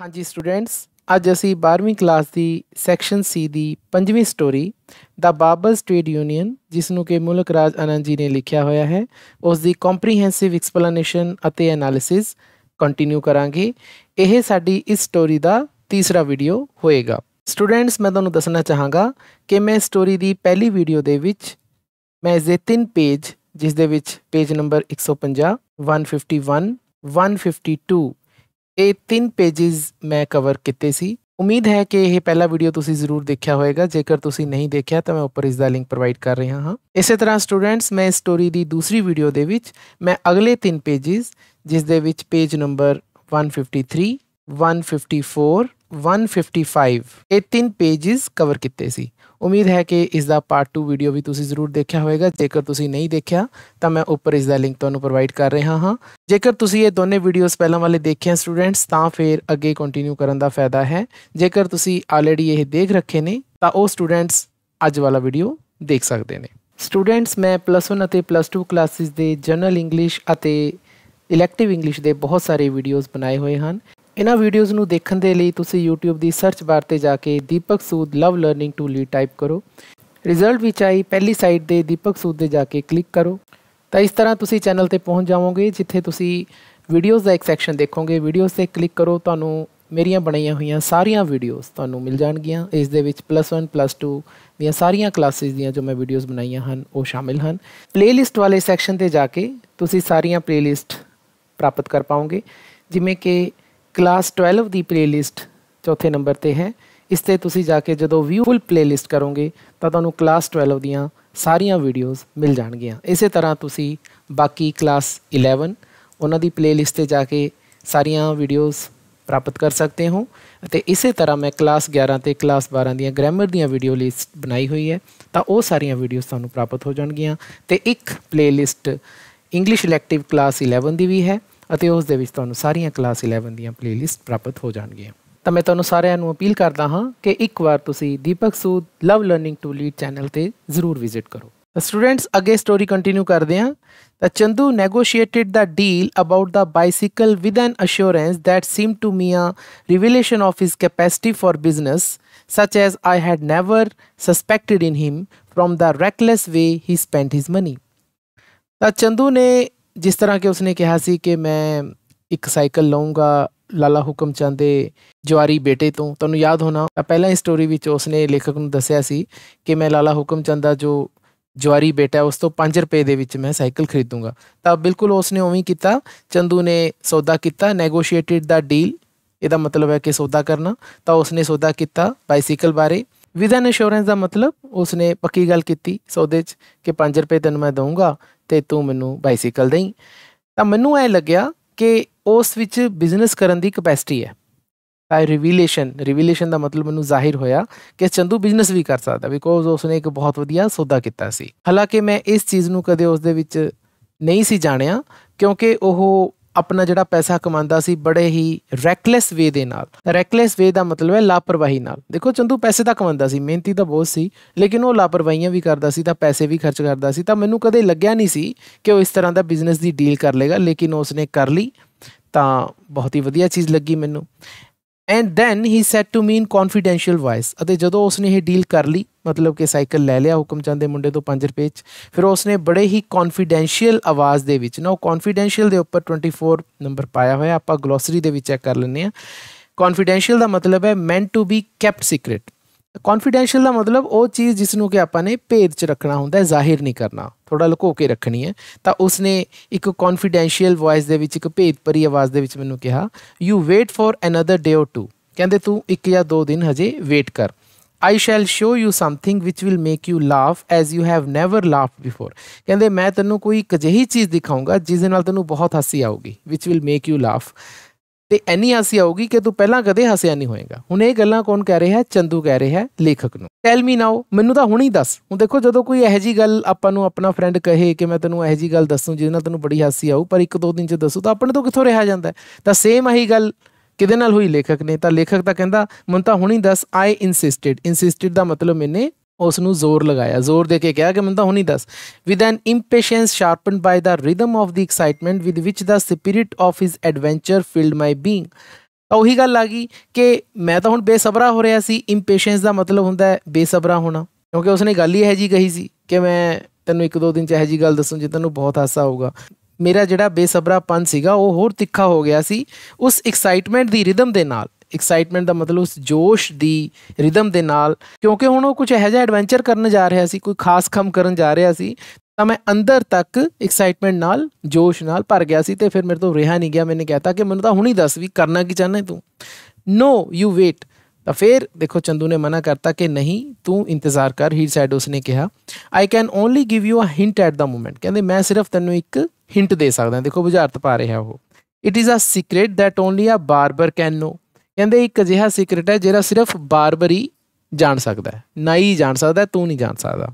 हाँ जी ਸਟੂਡੈਂਟਸ ਅੱਜ ਅਸੀਂ 12ਵੀਂ ਕਲਾਸ ਦੀ ਸੈਕਸ਼ਨ ਸੀ ਦੀ ਪੰਜਵੀਂ ਸਟੋਰੀ ਦਾ ਬਾਬਲਸ ਟ੍ਰੇਡ ਯੂਨੀਅਨ ਜਿਸ ਨੂੰ ਕਿ ਮੁਲਕ ਰਾਜ ਆਨੰਦ ਜੀ ਨੇ ਲਿਖਿਆ ਹੋਇਆ ਹੈ ਉਸ ਦੀ ਕੰਪਰੀਹੈਂਸਿਵ ਐਕਸਪਲੇਨੇਸ਼ਨ ਅਤੇ ਐਨਾਲਿਸਿਸ ਕੰਟੀਨਿਊ ਕਰਾਂਗੇ ਇਹ ਸਾਡੀ ਇਸ ਸਟੋਰੀ ਦਾ ਤੀਸਰਾ ਵੀਡੀਓ ਹੋਏਗਾ ਸਟੂਡੈਂਟਸ ਮੈਂ ਤੁਹਾਨੂੰ ਦੱਸਣਾ ਚਾਹਾਂਗਾ ਕਿ ਮੈਂ ਸਟੋਰੀ ਦੀ ਪਹਿਲੀ ਵੀਡੀਓ ਦੇ ਵਿੱਚ ਮੈਂ ਇਸ ਦੇ ਤਿੰਨ ਪੇਜ ਜਿਸ ਦੇ ਵਿੱਚ ਪੇਜ ਨੰਬਰ 150 151 152 ਇਹ ਤਿੰਨ ਪੇजेस ਮੈਂ ਕਵਰ ਕੀਤੇ ਸੀ ਉਮੀਦ ਹੈ ਕਿ ਇਹ ਪਹਿਲਾ ਵੀਡੀਓ ਤੁਸੀਂ ਜ਼ਰੂਰ ਦੇਖਿਆ ਹੋਵੇਗਾ ਜੇਕਰ ਤੁਸੀਂ ਨਹੀਂ ਦੇਖਿਆ ਤਾਂ ਮੈਂ ਉੱਪਰ ਇਸ ਦਾ ਲਿੰਕ ਪ੍ਰੋਵਾਈਡ ਕਰ ਰਿਹਾ ਹਾਂ ਇਸੇ ਤਰ੍ਹਾਂ ਸਟੂਡੈਂਟਸ ਮੈਂ ਇਸ ਸਟੋਰੀ ਦੀ ਦੂਸਰੀ ਵੀਡੀਓ ਦੇ ਵਿੱਚ ਮੈਂ ਅਗਲੇ ਤਿੰਨ ਪੇजेस ਜਿਸ ਦੇ ਵਿੱਚ ਪੇਜ ਨੰਬਰ 153 154 155 ਇਹ ਤਿੰਨ ਪੇजेस ਕਵਰ ਕੀਤੇ ਸੀ ਉਮੀਦ ਹੈ ਕਿ ਇਸ ਦਾ ਪਾਰਟ 2 ਵੀਡੀਓ ਵੀ ਤੁਸੀਂ ਜ਼ਰੂਰ ਦੇਖਿਆ ਹੋਵੇਗਾ ਜੇਕਰ ਤੁਸੀਂ ਨਹੀਂ ਦੇਖਿਆ ਤਾਂ ਮੈਂ ਉੱਪਰ ਇਸ ਦਾ ਲਿੰਕ ਤੁਹਾਨੂੰ ਪ੍ਰੋਵਾਈਡ ਕਰ ਰਿਹਾ ਹਾਂ ਜੇਕਰ ਤੁਸੀਂ ਇਹ ਦੋਨੇ ਵੀਡੀਓਜ਼ ਪਹਿਲਾਂ ਵਾਲੇ ਦੇਖਿਆ ਸਟੂਡੈਂਟਸ ਤਾਂ ਫਿਰ ਅੱਗੇ ਕੰਟੀਨਿਊ ਕਰਨ ਦਾ ਫਾਇਦਾ ਹੈ ਜੇਕਰ ਤੁਸੀਂ ਆਲਰੇਡੀ ਇਹ ਦੇਖ ਰੱਖੇ ਨੇ ਤਾਂ ਉਹ ਸਟੂਡੈਂਟਸ ਅੱਜ ਵਾਲਾ ਵੀਡੀਓ ਦੇਖ ਸਕਦੇ ਨੇ ਸਟੂਡੈਂਟਸ ਮੈਂ +1 ਅਤੇ +2 ਕਲਾਸਿਸ ਦੇ ਜਨਰਲ ਇੰਗਲਿਸ਼ ਅਤੇ ਇਲੈਕਟਿਵ ਇੰਗਲਿਸ਼ ਦੇ ਬਹੁਤ ਸਾਰੇ ਵੀਡੀਓਜ਼ ਬਣਾਏ ਹੋਏ ਹਨ ਇਹਨਾਂ ਵੀਡੀਓਜ਼ ਨੂੰ ਦੇਖਣ ਦੇ ਲਈ ਤੁਸੀਂ YouTube ਦੀ ਸਰਚ ਬਾਰ ਤੇ ਜਾ ਕੇ Deepak Sood love learning to lead type ਕਰੋ ਰਿਜ਼ਲਟ ਵਿੱਚ ਆਈ ਪਹਿਲੀ ਸਾਈਟ ਦੇ ਦੀਪਕ ਸੂਦ ਦੇ ਜਾ ਕੇ ਕਲਿੱਕ ਕਰੋ ਤਾਂ ਇਸ ਤਰ੍ਹਾਂ ਤੁਸੀਂ ਚੈਨਲ ਤੇ ਪਹੁੰਚ ਜਾਵੋਗੇ ਜਿੱਥੇ ਤੁਸੀਂ ਵੀਡੀਓਜ਼ ਦਾ ਇੱਕ ਸੈਕਸ਼ਨ ਦੇਖੋਗੇ ਵੀਡੀਓਜ਼ ਤੇ ਕਲਿੱਕ ਕਰੋ ਤੁਹਾਨੂੰ ਮੇਰੀਆਂ ਬਣਾਈਆਂ ਹੋਈਆਂ ਸਾਰੀਆਂ ਵੀਡੀਓਜ਼ ਤੁਹਾਨੂੰ ਮਿਲ ਜਾਣਗੀਆਂ ਇਸ ਦੇ ਵਿੱਚ +1 +2 ਦੀਆਂ ਸਾਰੀਆਂ ਕਲਾਸਿਸ ਦੀਆਂ ਜੋ ਮੈਂ ਵੀਡੀਓਜ਼ ਬਣਾਈਆਂ ਹਨ ਉਹ ਸ਼ਾਮਿਲ ਹਨ ਪਲੇਲਿਸਟ ਵਾਲੇ ਸੈਕਸ਼ਨ ਤੇ ਜਾ ਕੇ ਤੁਸੀਂ ਸਾਰੀਆਂ ਪਲੇਲਿਸਟ ਪ੍ਰਾਪਤ ਕਰ ਪਾਓਗੇ ਜਿਵੇਂ ਕਿ ਕਲਾਸ 12 ਦੀ ਪਲੇਲਿਸਟ ਚੌਥੇ ਨੰਬਰ ਤੇ ਹੈ ਇਸ ਤੇ ਤੁਸੀਂ ਜਾ ਕੇ ਜਦੋਂ ਵਿਊ ਫੁੱਲ ਪਲੇਲਿਸਟ ਕਰੋਗੇ ਤਾਂ ਤੁਹਾਨੂੰ ਕਲਾਸ 12 ਦੀਆਂ ਸਾਰੀਆਂ ਵੀਡੀਓਜ਼ ਮਿਲ ਜਾਣਗੀਆਂ ਇਸੇ ਤਰ੍ਹਾਂ ਤੁਸੀਂ ਬਾਕੀ ਕਲਾਸ 11 ਉਹਨਾਂ ਦੀ ਪਲੇਲਿਸਟ ਤੇ ਜਾ ਕੇ ਸਾਰੀਆਂ ਵੀਡੀਓਜ਼ ਪ੍ਰਾਪਤ ਕਰ ਸਕਦੇ ਹੋ ਅਤੇ ਇਸੇ ਤਰ੍ਹਾਂ ਮੈਂ ਕਲਾਸ 11 ਤੇ ਕਲਾਸ 12 ਦੀਆਂ ਗ੍ਰਾਮਰ ਦੀਆਂ ਵੀਡੀਓ ਲਿਸਟ ਬਣਾਈ ਹੋਈ ਹੈ ਤਾਂ ਉਹ ਸਾਰੀਆਂ ਵੀਡੀਓਜ਼ ਤੁਹਾਨੂੰ ਪ੍ਰਾਪਤ ਹੋ ਜਾਣਗੀਆਂ ਤੇ ਇੱਕ ਪਲੇਲਿਸਟ ਇੰਗਲਿਸ਼ ਇਲੈਕਟਿਵ ਕਲਾਸ 11 ਦੀ ਵੀ ਹੈ ਅਤੇ ਉਸ ਦੇ ਵਿੱਚ ਤੁਹਾਨੂੰ ਸਾਰੀਆਂ ਕਲਾਸ 11 ਦੀਆਂ ਪਲੇਲਿਸਟ ਪ੍ਰਾਪਤ ਹੋ ਜਾਣਗੀਆਂ ਤਾਂ ਮੈਂ ਤੁਹਾਨੂੰ ਸਾਰਿਆਂ ਨੂੰ ਅਪੀਲ ਕਰਦਾ ਹਾਂ ਕਿ ਇੱਕ ਵਾਰ ਤੁਸੀਂ Deepak Sood love learning to lead channel ਤੇ ਜ਼ਰੂਰ ਵਿਜ਼ਿਟ ਕਰੋ ਤਾਂ ਸਟੂਡੈਂਟਸ ਅੱਗੇ ਸਟੋਰੀ ਕੰਟੀਨਿਊ ਕਰਦੇ ਹਾਂ ਤਾਂ Chandu negotiated the deal about the bicycle with an assurance that seem to me a revelation of his capacity for business such as I had never suspected in him from the reckless way he spent his money. ਤਾਂ ਚੰਦੂ ਨੇ ਜਿਸ ਤਰ੍ਹਾਂ ਕਿ ਉਸਨੇ ਕਿਹਾ ਸੀ ਕਿ ਮੈਂ ਇੱਕ ਸਾਈਕਲ ਲਵਾਂਗਾ ਲਾਲਾ ਹੁਕਮ ਚੰਦ ਦੇ ਜਵਾਰੀ ਬੇਟੇ ਤੋਂ ਤੁਹਾਨੂੰ ਯਾਦ ਹੋਣਾ ਪਹਿਲਾਂ ਹੀ ਸਟੋਰੀ ਵਿੱਚ ਉਸਨੇ ਲੇਖਕ ਨੂੰ ਦੱਸਿਆ ਸੀ ਕਿ ਮੈਂ ਲਾਲਾ ਹੁਕਮ ਚੰਦ ਦਾ ਜੋ ਜਵਾਰੀ ਬੇਟਾ ਉਸ ਤੋਂ 5 ਰੁਪਏ ਦੇ ਵਿੱਚ ਮੈਂ ਸਾਈਕਲ ਖਰੀਦੂੰਗਾ ਤਾਂ ਬਿਲਕੁਲ ਉਸਨੇ ਉਵੇਂ ਕੀਤਾ ਚੰਦੂ ਨੇ ਸੌਦਾ ਕੀਤਾ ਨੇਗੋਸ਼ੀਏਟਿਡ ਦਾ ਡੀਲ ਇਹਦਾ ਮਤਲਬ ਹੈ ਕਿ ਸੌਦਾ ਕਰਨਾ ਤਾਂ ਉਸਨੇ ਸੌਦਾ ਕੀਤਾ ਬਾਈਸਾਈਕਲ ਬਾਰੇ ਵਿਦਨ ਐਨ ਇੰਸ਼ੋਰੈਂਸ ਦਾ ਮਤਲਬ ਉਸਨੇ ਪੱਕੀ ਗੱਲ ਕੀਤੀ ਸੌਦੇ 'ਚ ਕਿ 5 ਰੁਪਏ ਤੈਨੂੰ ਮੈਂ ਦਊਂਗਾ ਤੇ ਤੂੰ ਮੈਨੂੰ ਬਾਈਸਾਈਕਲ ਦੇਈ ਤਾਂ ਮੈਨੂੰ ਐ ਲੱਗਿਆ ਕਿ ਉਸ ਵਿੱਚ ਬਿਜ਼ਨਸ ਕਰਨ ਦੀ ਕਪੈਸਿਟੀ ਹੈ ਤਾਂ ਰਿਵੀਲੇਸ਼ਨ ਰਿਵੀਲੇਸ਼ਨ ਦਾ ਮਤਲਬ ਮੈਨੂੰ ਜ਼ਾਹਿਰ ਹੋਇਆ ਕਿ ਚੰਦੂ ਬਿਜ਼ਨਸ ਵੀ ਕਰ ਸਕਦਾ ਬਿਕੋਜ਼ ਉਸਨੇ ਇੱਕ ਬਹੁਤ ਵਧੀਆ ਸੌਦਾ ਕੀਤਾ ਸੀ ਹਾਲਾਂਕਿ ਮੈਂ ਇਸ ਚੀਜ਼ ਨੂੰ ਕਦੇ ਉਸ ਦੇ ਵਿੱਚ ਨਹੀਂ ਸੀ ਜਾਣਿਆ ਕਿਉਂਕਿ ਉਹ ਆਪਣਾ ਜਿਹੜਾ ਪੈਸਾ ਕਮਾਉਂਦਾ ਸੀ ਬੜੇ ਹੀ ਰੈਕਲੈਸ ਵੇ ਦੇ ਨਾਲ ਰੈਕਲੈਸ ਵੇ ਦਾ ਮਤਲਬ ਹੈ ਲਾਪਰਵਾਹੀ ਨਾਲ ਦੇਖੋ ਚੰਦੂ ਪੈਸੇ ਤਾਂ ਕਮਾਉਂਦਾ ਸੀ ਮਿਹਨਤੀ ਤਾਂ ਬਹੁਤ ਸੀ ਲੇਕਿਨ ਉਹ ਲਾਪਰਵਾਹੀਆਂ ਵੀ ਕਰਦਾ ਸੀ ਤਾਂ ਪੈਸੇ ਵੀ ਖਰਚ ਕਰਦਾ ਸੀ ਤਾਂ ਮੈਨੂੰ ਕਦੇ ਲੱਗਿਆ ਨਹੀਂ ਸੀ ਕਿ ਉਹ ਇਸ ਤਰ੍ਹਾਂ ਦਾ ਬਿਜ਼ਨਸ ਦੀ ਡੀਲ ਕਰ ਲੇਗਾ ਲੇਕਿਨ ਉਸਨੇ ਕਰ ਲਈ ਤਾਂ ਬਹੁਤ ਹੀ ਵਧੀਆ ਚੀਜ਼ ਲੱਗੀ ਮੈਨੂੰ and then he said to me in confidential voice ਅਤੇ ਜਦੋਂ ਉਸਨੇ ਇਹ ਡੀਲ ਕਰ ਲਈ ਮਤਲਬ ਕਿ ਸਾਈਕਲ ਲੈ ਲਿਆ ਹੁਕਮ ਚੰਦ ਦੇ ਮੁੰਡੇ ਤੋਂ 5 ਰੁਪਏ ਚ ਫਿਰ ਉਸਨੇ ਬੜੇ ਹੀ ਕੌਨਫੀਡੈਂਸ਼ੀਅਲ ਆਵਾਜ਼ ਦੇ ਵਿੱਚ ਨਾ ਕੌਨਫੀਡੈਂਸ਼ੀਅਲ ਦੇ ਉੱਪਰ 24 ਨੰਬਰ ਪਾਇਆ ਹੋਇਆ ਆਪਾਂ ਗਲੋਸਰੀ ਦੇ ਵਿੱਚ ਚੈੱਕ ਕਰ ਲੈਂਦੇ ਆ ਕੌਨਫੀਡੈਂਸ਼ੀਅਲ ਦਾ ਮਤਲਬ ਹੈ meant to be kept secret confidential ਦਾ ਮਤਲਬ ਉਹ ਚੀਜ਼ ਜਿਸ ਨੂੰ ਕਿ ਆਪਾਂ ਨੇ ਭੇਦ 'ਚ ਰੱਖਣਾ ਹੁੰਦਾ ਹੈ ਜ਼ਾਹਿਰ ਨਹੀਂ ਕਰਨਾ ਥੋੜਾ ਲੁਕੋ ਕੇ ਰੱਖਣੀ ਹੈ ਤਾਂ ਉਸਨੇ ਇੱਕ ਕੌਨਫੀਡੈਂਸ਼ੀਅਲ ਵੌਇਸ ਦੇ ਵਿੱਚ ਇੱਕ ਭੇਦ ਭਰੀ ਆਵਾਜ਼ ਦੇ ਵਿੱਚ ਮੈਨੂੰ ਕਿਹਾ you wait for another day or two ਕਹਿੰਦੇ ਤੂੰ ਇੱਕ ਜਾਂ ਦੋ ਦਿਨ ਹਜੇ ਵੇਟ ਕਰ I shall show you something which will make you laugh as you have never laughed before ਕਹਿੰਦੇ ਮੈਂ ਤੈਨੂੰ ਕੋਈ ਇੱਕ ਅਜਿਹੀ ਚੀਜ਼ ਦਿਖਾਉਂਗਾ ਜਿਸ ਦੇ ਨਾਲ ਤੈਨੂੰ ਬਹੁਤ ਹਾਸੀ ਆਊਗੀ which will make you laugh ਤੇ ਐਨੀ ਹਾਸੀ ਆਊਗੀ ਕਿ ਤੂੰ ਪਹਿਲਾਂ ਕਦੇ ਹੱਸਿਆ ਨਹੀਂ ਹੋਏਗਾ ਹੁਣ ਇਹ ਗੱਲਾਂ ਕੌਣ ਕਹਿ ਰਿਹਾ ਹੈ ਚੰਦੂ ਕਹਿ ਰਿਹਾ ਹੈ ਲੇਖਕ ਨੂੰ ਟੈਲ ਮੀ ਨਾਓ ਮੈਨੂੰ ਤਾਂ ਹੁਣੀ ਦੱਸ ਹੁਣ ਦੇਖੋ ਜਦੋਂ ਕੋਈ ਇਹੋ ਜੀ ਗੱਲ ਆਪਾਂ ਨੂੰ ਆਪਣਾ ਫਰੈਂਡ ਕਹੇ ਕਿ ਮੈਂ ਤੈਨੂੰ ਇਹੋ ਜੀ ਗੱਲ ਦੱਸੂ ਜਿਹਦੇ ਨਾਲ ਤੈਨੂੰ ਬੜੀ ਹਾਸੀ ਆਊ ਪਰ ਇੱਕ ਦੋ ਦਿਨ ਚ ਦੱਸੂ ਤਾਂ ਆਪਣੇ ਤੋਂ ਕਿੱਥੋਂ ਰਿਹਾ ਜਾਂਦਾ ਤਾਂ ਸੇਮ ਆਹੀ ਗੱਲ ਕਿਹਦੇ ਨਾਲ ਹੋਈ ਲੇਖਕ ਨੇ ਤਾਂ ਲੇਖਕ ਤਾਂ ਕਹਿੰਦਾ ਮੈਨੂੰ ਤਾਂ ਹੁਣੀ ਦੱਸ ਆਈ ਇਨਸਿਸਟਿਡ ਇਨਸਿਸਟਿਡ ਦਾ ਮਤਲਬ ਮੈਨੇ ਉਸ ਨੂੰ ਜ਼ੋਰ ਲਗਾਇਆ ਜ਼ੋਰ ਦੇ ਕੇ ਕਿਹਾ ਕਿ ਮੈਨੂੰ ਤਾਂ ਹੁਣੀ ਦੱਸ with an impatience sharpened by the rhythm of the excitement with which the spirit of his adventure filled my being ਤਾਂ ਉਹੀ ਗੱਲ ਆ ਗਈ ਕਿ ਮੈਂ ਤਾਂ ਹੁਣ ਬੇਸਬਰਾ ਹੋ ਰਿਹਾ ਸੀ ਇੰਪੇਸ਼ੈਂਸ ਦਾ ਮਤਲਬ ਹੁੰਦਾ ਹੈ ਬੇਸਬਰਾ ਹੋਣਾ ਕਿਉਂਕਿ ਉਸਨੇ ਗੱਲ ਹੀ ਇਹ ਜੀ ਕਹੀ ਸੀ ਕਿ ਮੈਂ ਤੈਨੂੰ ਇੱਕ ਦੋ ਦਿਨ ਚ ਇਹ ਜੀ ਗੱਲ ਦੱਸੂ ਜੇ ਤੈਨੂੰ ਬਹੁਤ ਹਾਸਾ ਆਊਗਾ ਮੇਰਾ ਜਿਹੜਾ ਬੇਸਬਰਾਪਨ ਸੀਗਾ ਉਹ ਹੋਰ ਤਿੱਖਾ ਹੋ ਗਿਆ ਸੀ ਉਸ ਐਕਸਾਈਟਮੈਂਟ ਦੀ ਰਿਦਮ ਦੇ ਨਾਲ ਐਕਸਾਈਟਮੈਂਟ ਦਾ ਮਤਲਬ ਉਸ ਜੋਸ਼ ਦੀ ਰਿਦਮ ਦੇ ਨਾਲ ਕਿਉਂਕਿ ਹੁਣ ਉਹ ਕੁਝ ਇਹੋ ਜਿਹਾ ਐਡਵੈਂਚਰ ਕਰਨ ਜਾ ਰਿਹਾ ਸੀ ਕੋਈ ਖਾਸ ਕੰਮ ਕਰਨ ਜਾ ਰਿਹਾ ਸੀ ਤਾਂ ਮੈਂ ਅੰਦਰ ਤੱਕ ਐਕਸਾਈਟਮੈਂਟ ਨਾਲ ਜੋਸ਼ ਨਾਲ ਭਰ ਗਿਆ ਸੀ ਤੇ ਫਿਰ ਮੇਰੇ ਤੋਂ ਰਿਹਾ ਨਹੀਂ ਗਿਆ ਮੈਨੇ ਕਹਿਤਾ ਕਿ ਮੈਨੂੰ ਤਾਂ ਹੁਣੀ ਦੱਸ ਵੀ ਕਰਨਾ ਕੀ ਚਾਹੁੰਦਾ ਤੂੰ ਨੋ ਯੂ ਵੇਟ ਤਾਂ ਫਿਰ ਦੇਖੋ ਚੰਦੂ ਨੇ ਮਨਾ ਕਰਤਾ ਕਿ ਨਹੀਂ ਤੂੰ ਇੰਤਜ਼ਾਰ ਕਰ ਹੀ ਸੈਡ ਉਸਨੇ ਕਿਹਾ I can only give you a hint at the moment ਕਹਿੰਦੇ ਮੈਂ ਸਿਰਫ ਤੈਨੂੰ ਇੱਕ ਹਿੰਟ ਦੇ ਸਕਦਾ ਦੇਖੋ ਬੁਝਾਰਤ ਪਾ ਰਿਹਾ ਉਹ it is a secret that only a barber can know ਕਹਿੰਦੇ ਇੱਕ ਅਜਿਹਾ ਸੀਕ੍ਰੇਟ ਹੈ ਜਿਹੜਾ ਸਿਰਫ ਬਾਰਬਰ ਹੀ ਜਾਣ ਸਕਦਾ ਹੈ ਨਾਈ ਜਾਣ ਸਕਦਾ ਤੂੰ ਨਹੀਂ ਜਾਣ ਸਕਦਾ